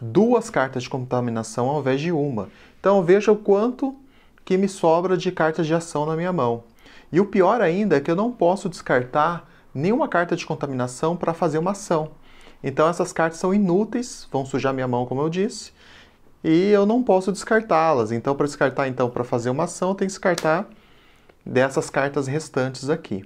duas cartas de contaminação ao invés de uma. Então veja o quanto que me sobra de cartas de ação na minha mão. E o pior ainda é que eu não posso descartar nenhuma carta de contaminação para fazer uma ação. Então essas cartas são inúteis, vão sujar minha mão, como eu disse, e eu não posso descartá-las. Então para descartar então para fazer uma ação, eu tenho que descartar dessas cartas restantes aqui.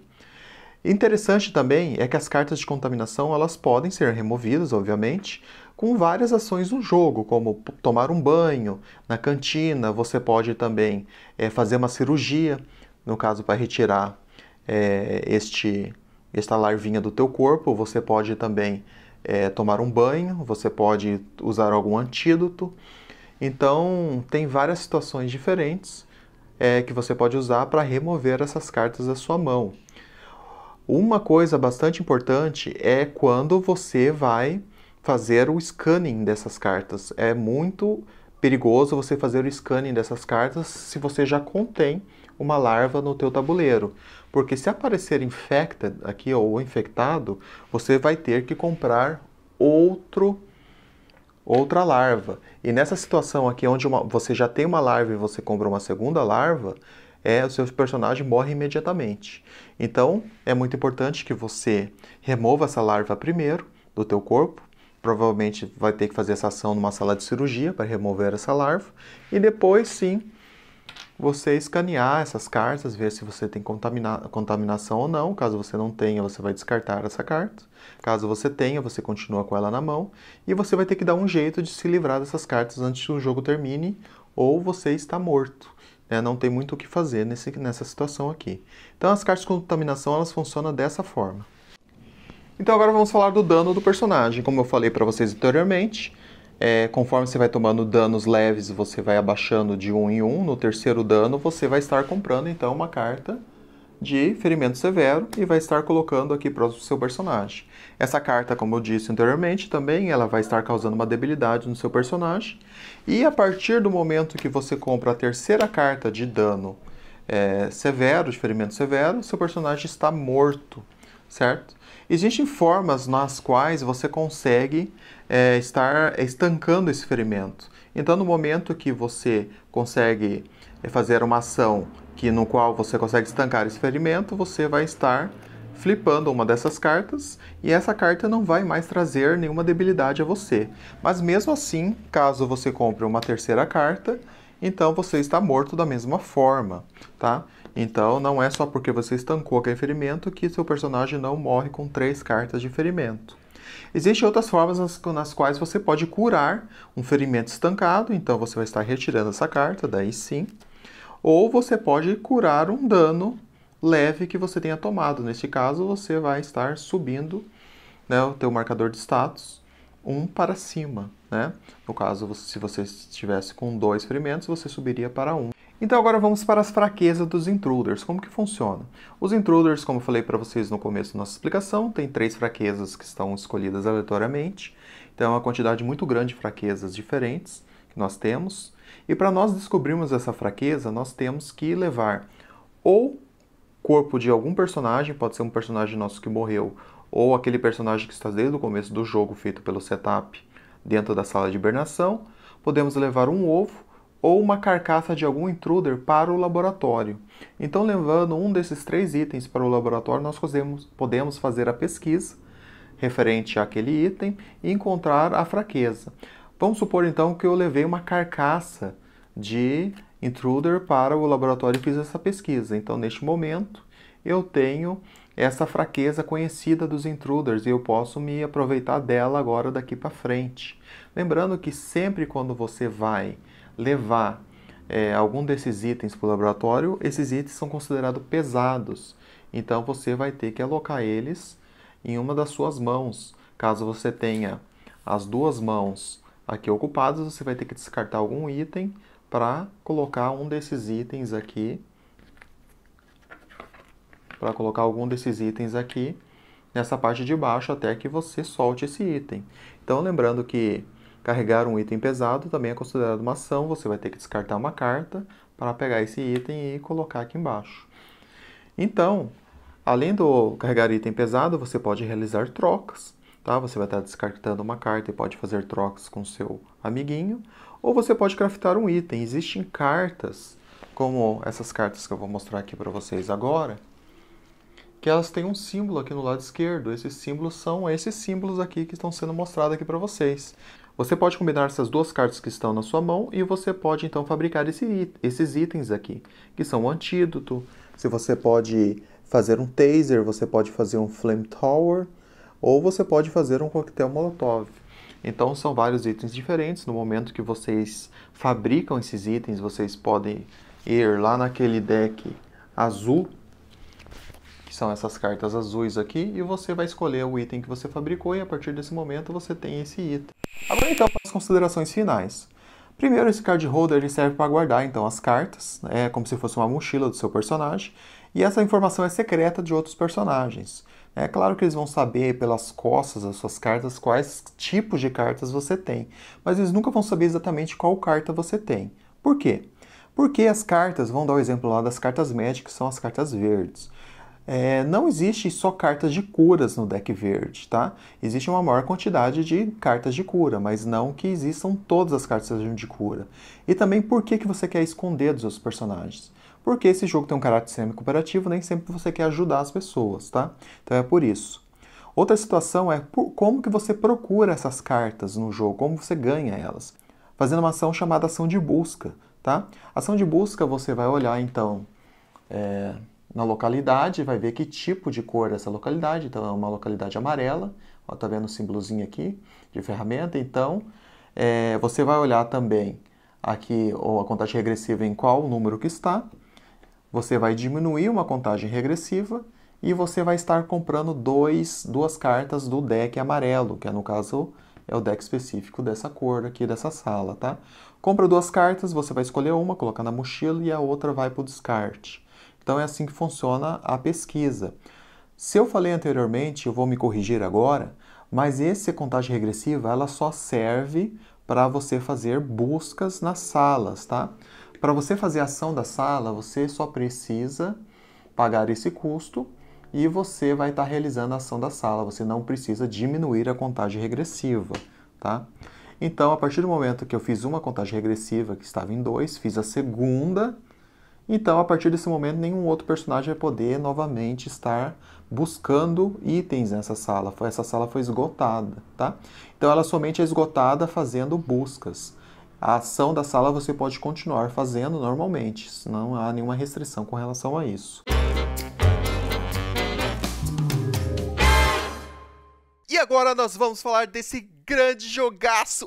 Interessante também é que as cartas de contaminação elas podem ser removidas, obviamente, com várias ações no jogo, como tomar um banho na cantina, você pode também é, fazer uma cirurgia, no caso para retirar é, este esta larvinha do teu corpo, você pode também é, tomar um banho, você pode usar algum antídoto. Então tem várias situações diferentes que você pode usar para remover essas cartas da sua mão. Uma coisa bastante importante é quando você vai fazer o scanning dessas cartas. É muito perigoso você fazer o scanning dessas cartas se você já contém uma larva no teu tabuleiro, porque se aparecer infected aqui ou infectado, você vai ter que comprar outro outra larva. E nessa situação aqui onde uma, você já tem uma larva e você compra uma segunda larva, é o seu personagem morre imediatamente. Então, é muito importante que você remova essa larva primeiro do teu corpo. Provavelmente vai ter que fazer essa ação numa sala de cirurgia para remover essa larva e depois sim você escanear essas cartas, ver se você tem contamina contaminação ou não. Caso você não tenha, você vai descartar essa carta. Caso você tenha, você continua com ela na mão e você vai ter que dar um jeito de se livrar dessas cartas antes que o jogo termine ou você está morto. Né, não tem muito o que fazer nesse, nessa situação aqui. Então as cartas de contaminação elas funcionam dessa forma. Então agora vamos falar do dano do personagem. Como eu falei para vocês anteriormente, é, conforme você vai tomando danos leves, você vai abaixando de um em um. No terceiro dano, você vai estar comprando então uma carta de ferimento severo e vai estar colocando aqui próximo do seu personagem. Essa carta, como eu disse anteriormente, também ela vai estar causando uma debilidade no seu personagem. E a partir do momento que você compra a terceira carta de dano é, severo, de ferimento severo, seu personagem está morto, certo? Existem formas nas quais você consegue é, estar estancando esse ferimento. Então, no momento que você consegue é, fazer uma ação que no qual você consegue estancar esse ferimento, você vai estar flipando uma dessas cartas, e essa carta não vai mais trazer nenhuma debilidade a você. Mas mesmo assim, caso você compre uma terceira carta, então você está morto da mesma forma, tá? Então não é só porque você estancou aquele ferimento que seu personagem não morre com três cartas de ferimento. Existem outras formas nas, nas, quais você pode curar um ferimento estancado, então você vai estar retirando essa carta, daí sim. Ou você pode curar um dano leve que você tenha tomado. Neste caso, você vai estar subindo né, o teu marcador de status um para cima. Né? No caso, se você estivesse com dois ferimentos, você subiria para Um. Então agora vamos para as fraquezas dos intruders. Como que funciona? Os intruders, como eu falei para vocês no começo da nossa explicação, tem três fraquezas que estão escolhidas aleatoriamente. Então é uma quantidade muito grande de fraquezas diferentes que nós temos. E para nós descobrirmos essa fraqueza, nós temos que levar ou corpo de algum personagem, pode ser um personagem nosso que morreu, ou aquele personagem que está desde o começo do jogo, feito pelo setup dentro da sala de hibernação. Podemos levar um ovo ou uma carcaça de algum intruder para o laboratório. Então, levando um desses três itens para o laboratório, nós podemos, podemos fazer a pesquisa referente àquele item e encontrar a fraqueza. Vamos supor então que eu levei uma carcaça de Intruder para o laboratório e fiz essa pesquisa. Então, neste momento, eu tenho essa fraqueza conhecida dos intruders e eu posso me aproveitar dela agora daqui para frente. Lembrando que sempre quando você vai levar é, algum desses itens para o laboratório, esses itens são considerados pesados. Então você vai ter que alocar eles em uma das suas mãos. Caso você tenha as duas mãos aqui ocupadas, você vai ter que descartar algum item para colocar um desses itens aqui, para colocar algum desses itens aqui nessa parte de baixo até que você solte esse item. Então, lembrando que carregar um item pesado também é considerado uma ação, você vai ter que descartar uma carta para pegar esse item e colocar aqui embaixo. Então, além do carregar item pesado, você pode realizar trocas, tá? Você vai estar descartando uma carta e pode fazer trocas com seu amiguinho, ou você pode craftar um item. Existem cartas, como essas cartas que eu vou mostrar aqui para vocês agora, que elas têm um símbolo aqui no lado esquerdo. Esses símbolos são esses símbolos aqui que estão sendo mostrados aqui para vocês. Você pode combinar essas duas cartas que estão na sua mão e você pode então fabricar esse, esses itens aqui, que são o antídoto. Se você pode fazer um taser, você pode fazer um flamethrower ou você pode fazer um coquetel molotov. Então são vários itens diferentes. No momento que vocês fabricam esses itens, vocês podem ir lá naquele deck azul, que são essas cartas azuis aqui, e você vai escolher o item que você fabricou e a partir desse momento você tem esse item. Agora então para as considerações finais. Primeiro, esse card holder ele serve para guardar então as cartas, né? é como se fosse uma mochila do seu personagem, e essa informação é secreta de outros personagens. É claro que eles vão saber pelas costas das suas cartas quais tipos de cartas você tem, mas eles nunca vão saber exatamente qual carta você tem. Por quê? Porque as cartas, vão dar o exemplo lá das cartas médicas, que são as cartas verdes. É, não existe só cartas de curas no deck verde, tá? Existe uma maior quantidade de cartas de cura, mas não que existam todas as cartas de cura. E também por que, que você quer esconder dos seus personagens. Porque esse jogo tem um caráter semi-cooperativo, nem sempre você quer ajudar as pessoas, tá? Então é por isso. Outra situação é por, como que você procura essas cartas no jogo, como você ganha elas. Fazendo uma ação chamada ação de busca, tá? Ação de busca você vai olhar então é, na localidade, vai ver que tipo de cor é essa localidade, então é uma localidade amarela, ó, tá vendo o símbolozinho aqui de ferramenta, então é, você vai olhar também aqui ou a contagem regressiva em qual número que está, você vai diminuir uma contagem regressiva e você vai estar comprando dois, duas cartas do deck amarelo, que é no caso é o deck específico dessa cor aqui dessa sala, tá? Compra duas cartas, você vai escolher uma, colocar na mochila e a outra vai para o descarte. Então é assim que funciona a pesquisa. Se eu falei anteriormente, eu vou me corrigir agora, mas essa contagem regressiva ela só serve para você fazer buscas nas salas, tá? Para você fazer a ação da sala, você só precisa pagar esse custo e você vai estar tá realizando a ação da sala. Você não precisa diminuir a contagem regressiva, tá? Então, a partir do momento que eu fiz uma contagem regressiva que estava em 2, fiz a segunda, então a partir desse momento nenhum outro personagem vai poder novamente estar buscando itens nessa sala. Essa sala foi esgotada, tá? Então ela somente é esgotada fazendo buscas a ação da sala você pode continuar fazendo normalmente, não há nenhuma restrição com relação a isso. E agora nós vamos falar desse grande jogaço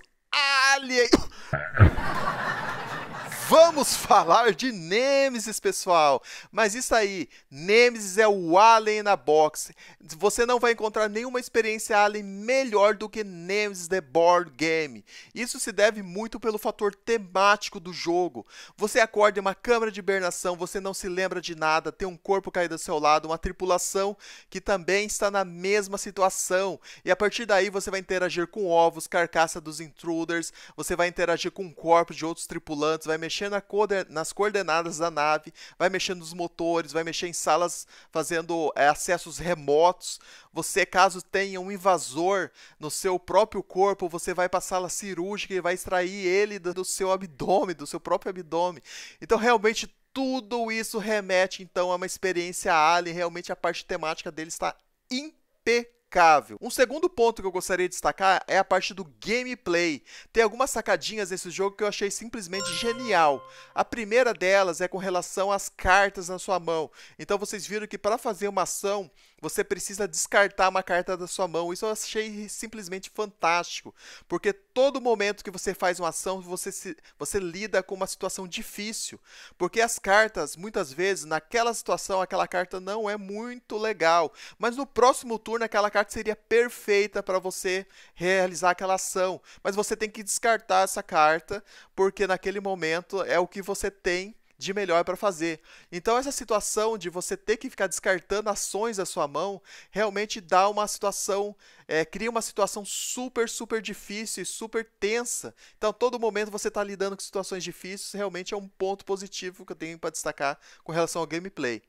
Alien. Vamos falar de Nemesis, pessoal. Mas isso aí, Nemesis é o Alien na box. Você não vai encontrar nenhuma experiência Alien melhor do que Nemesis The Board Game. Isso se deve muito pelo fator temático do jogo. Você acorda em uma câmara de hibernação, você não se lembra de nada, tem um corpo caído ao seu lado, uma tripulação que também está na mesma situação. E a partir daí você vai interagir com ovos, carcaça dos intruders, você vai interagir com corpos de outros tripulantes, vai mexer mexer na coorden nas coordenadas da nave, vai mexer nos motores, vai mexer em salas fazendo é, acessos remotos. Você, caso tenha um invasor no seu próprio corpo, você vai para a sala cirúrgica e vai extrair ele do seu abdômen, do seu próprio abdômen. Então, realmente, tudo isso remete então a uma experiência alien. Realmente, a parte temática dele está impecável impecável. Um segundo ponto que eu gostaria de destacar é a parte do gameplay. Tem algumas sacadinhas nesse jogo que eu achei simplesmente genial. A primeira delas é com relação às cartas na sua mão. Então vocês viram que para fazer uma ação, você precisa descartar uma carta da sua mão. Isso eu achei simplesmente fantástico, porque todo momento que você faz uma ação, você, se, você lida com uma situação difícil, porque as cartas, muitas vezes, naquela situação, aquela carta não é muito legal, mas no próximo turno, aquela carta seria perfeita para você realizar aquela ação, mas você tem que descartar essa carta, porque naquele momento é o que você tem de melhor para fazer. Então essa situação de você ter que ficar descartando ações da sua mão realmente dá uma situação, é, cria uma situação super, super difícil e super tensa. Então todo momento você está lidando com situações difíceis, realmente é um ponto positivo que eu tenho para destacar com relação ao gameplay.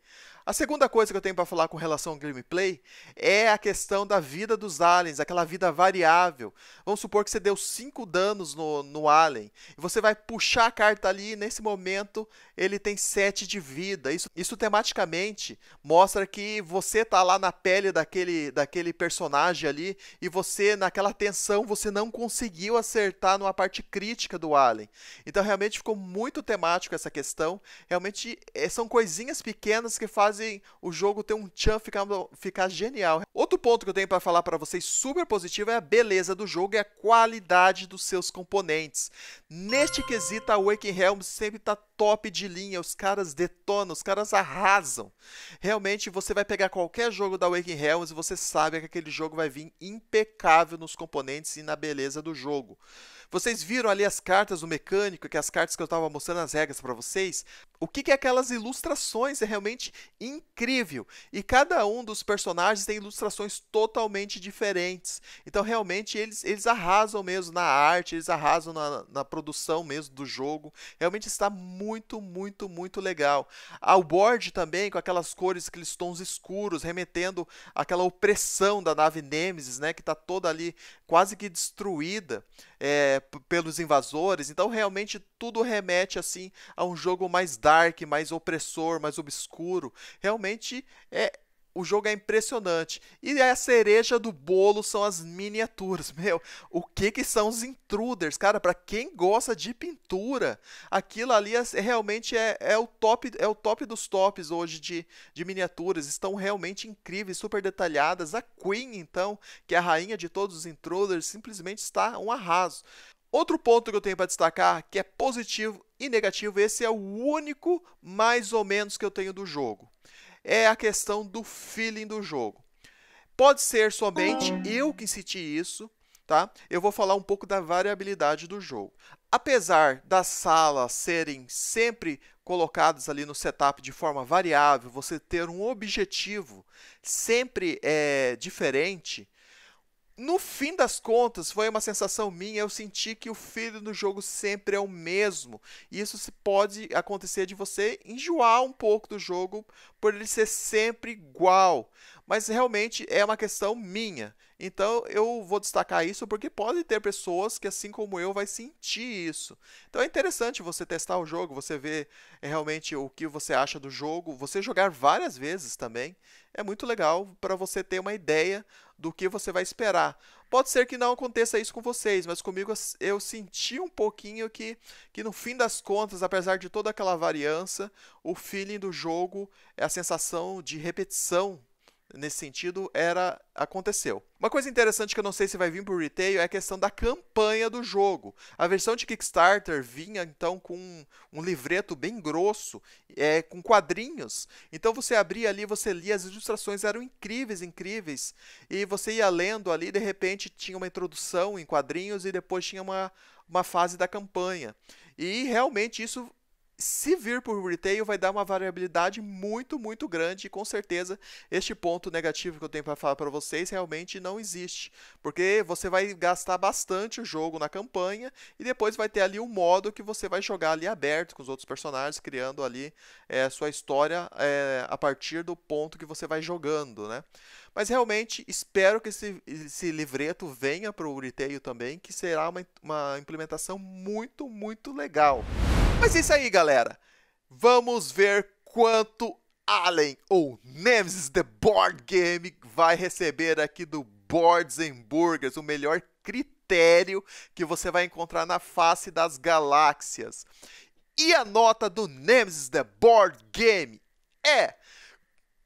A segunda coisa que eu tenho para falar com relação ao gameplay é a questão da vida dos aliens, aquela vida variável. Vamos supor que você deu 5 danos no, no alien, e você vai puxar a carta ali, e nesse momento ele tem 7 de vida. Isso, isso tematicamente mostra que você tá lá na pele daquele, daquele personagem ali, e você, naquela tensão, você não conseguiu acertar numa parte crítica do alien. Então realmente ficou muito temático essa questão. Realmente eh, são coisinhas pequenas que fazem fazem o jogo ter um tchan ficar, ficar genial. Outro ponto que eu tenho para falar para vocês super positivo é a beleza do jogo e a qualidade dos seus componentes. Neste quesito, a Waking Realms sempre está top de linha, os caras detonam, os caras arrasam. Realmente, você vai pegar qualquer jogo da Waking Realms e você sabe que aquele jogo vai vir impecável nos componentes e na beleza do jogo. Vocês viram ali as cartas do mecânico, que é as cartas que eu estava mostrando as regras para vocês? O que, que é aquelas ilustrações é realmente incrível. E cada um dos personagens tem ilustrações totalmente diferentes. Então, realmente, eles, eles arrasam mesmo na arte, eles arrasam na, na produção mesmo do jogo. Realmente está muito, muito, muito legal. Ao board também, com aquelas cores, aqueles tons escuros, remetendo àquela opressão da nave Nemesis, né? Que está toda ali quase que destruída é, pelos invasores. Então realmente tudo remete assim a um jogo mais dark, mais opressor, mais obscuro. Realmente é o jogo é impressionante. E a cereja do bolo são as miniaturas. [LAUGHS] Meu, o que que são os intruders? Cara, para quem gosta de pintura, aquilo ali é, realmente é, é, o top, é o top dos tops hoje de, de miniaturas. Estão realmente incríveis, super detalhadas. A Queen, então, que é a rainha de todos os intruders, simplesmente está um arraso. Outro ponto que eu tenho para destacar, que é positivo e negativo, esse é o único mais ou menos que eu tenho do jogo é a questão do feeling do jogo. Pode ser somente eu que senti isso, tá? Eu vou falar um pouco da variabilidade do jogo. Apesar das salas serem sempre colocadas ali no setup de forma variável, você ter um objetivo sempre é, diferente, no fim das contas, foi uma sensação minha, eu senti que o filho no jogo sempre é o mesmo. E isso pode acontecer de você enjoar um pouco do jogo por ele ser sempre igual. Mas realmente é uma questão minha. Então eu vou destacar isso porque pode ter pessoas que, assim como eu, vai sentir isso. Então é interessante você testar o jogo, você ver é, realmente o que você acha do jogo, você jogar várias vezes também. É muito legal para você ter uma ideia do que você vai esperar. Pode ser que não aconteça isso com vocês, mas comigo eu senti um pouquinho que, que no fim das contas, apesar de toda aquela variança, o feeling do jogo, é a sensação de repetição nesse sentido era aconteceu. Uma coisa interessante que eu não sei se vai vir para o retail é a questão da campanha do jogo. A versão de Kickstarter vinha então com um, livreto bem grosso, é, com quadrinhos. Então você abria ali, você lia, as ilustrações eram incríveis, incríveis. E você ia lendo ali, de repente tinha uma introdução em quadrinhos e depois tinha uma, uma fase da campanha. E realmente isso se vir por retail, vai dar uma variabilidade muito, muito grande. E com certeza, este ponto negativo que eu tenho para falar para vocês realmente não existe. Porque você vai gastar bastante o jogo na campanha e depois vai ter ali um modo que você vai jogar ali aberto com os outros personagens, criando ali é, sua história é, a partir do ponto que você vai jogando, né? Mas realmente espero que esse, esse livreto venha para o retail também, que será uma, uma implementação muito, muito legal. Mas é isso aí, galera. Vamos ver quanto Allen ou Nemesis The Board Game vai receber aqui do Boards and Burgers, o melhor critério que você vai encontrar na face das galáxias. E a nota do Nemesis The Board Game é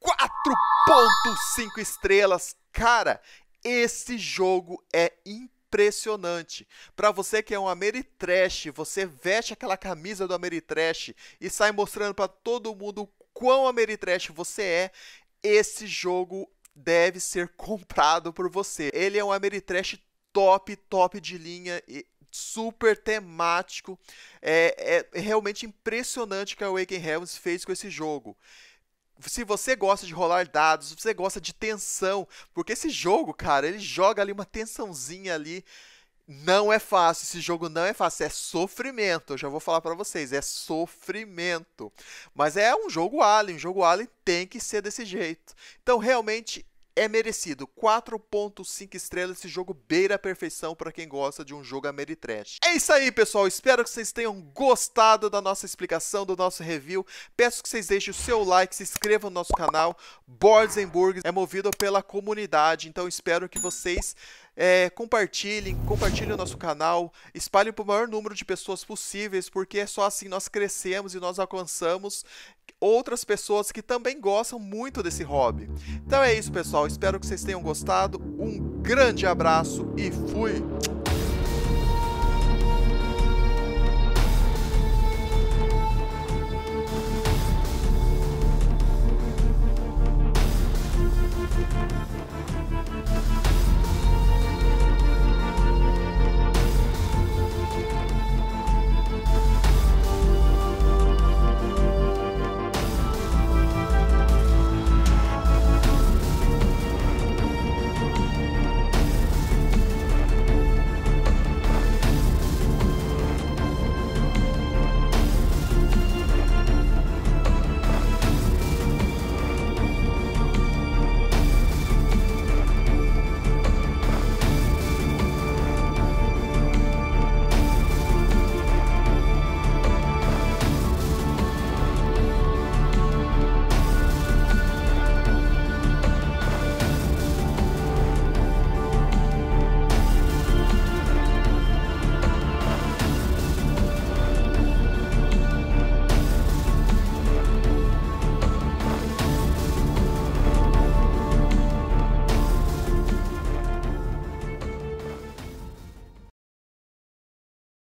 4.5 estrelas. Cara, esse jogo é incrível impressionante. Para você que é um Ameritrash, você veste aquela camisa do Ameritrash e sai mostrando para todo mundo quão Ameritrash você é, esse jogo deve ser [LAUGHS] comprado por você. Ele é um Ameritrash top, top de linha e super temático. É, é realmente impressionante o que a Awakening Heavens fez com esse jogo se você gosta de rolar dados, se você gosta de tensão, porque esse jogo, cara, ele joga ali uma tensãozinha ali. Não é fácil, esse jogo não é fácil, é sofrimento. Eu já vou falar para vocês, é sofrimento. Mas é um jogo Alien, um jogo Alien tem que ser desse jeito. Então, realmente é merecido. 4.5 estrelas. Esse jogo beira a perfeição para quem gosta de um jogo Ameritrash. É isso aí, pessoal. Espero que vocês tenham gostado da nossa explicação, do nosso review. Peço que vocês deixem o seu like, se inscrevam no nosso canal. Boards Burgers é movido pela comunidade, então espero que vocês é, compartilhem, compartilhem o nosso canal, espalhem para o maior número de pessoas possíveis, porque é só assim nós crescemos e nós alcançamos outras pessoas que também gostam muito desse hobby. Então é isso, pessoal. Espero que vocês tenham gostado. Um grande abraço e fui!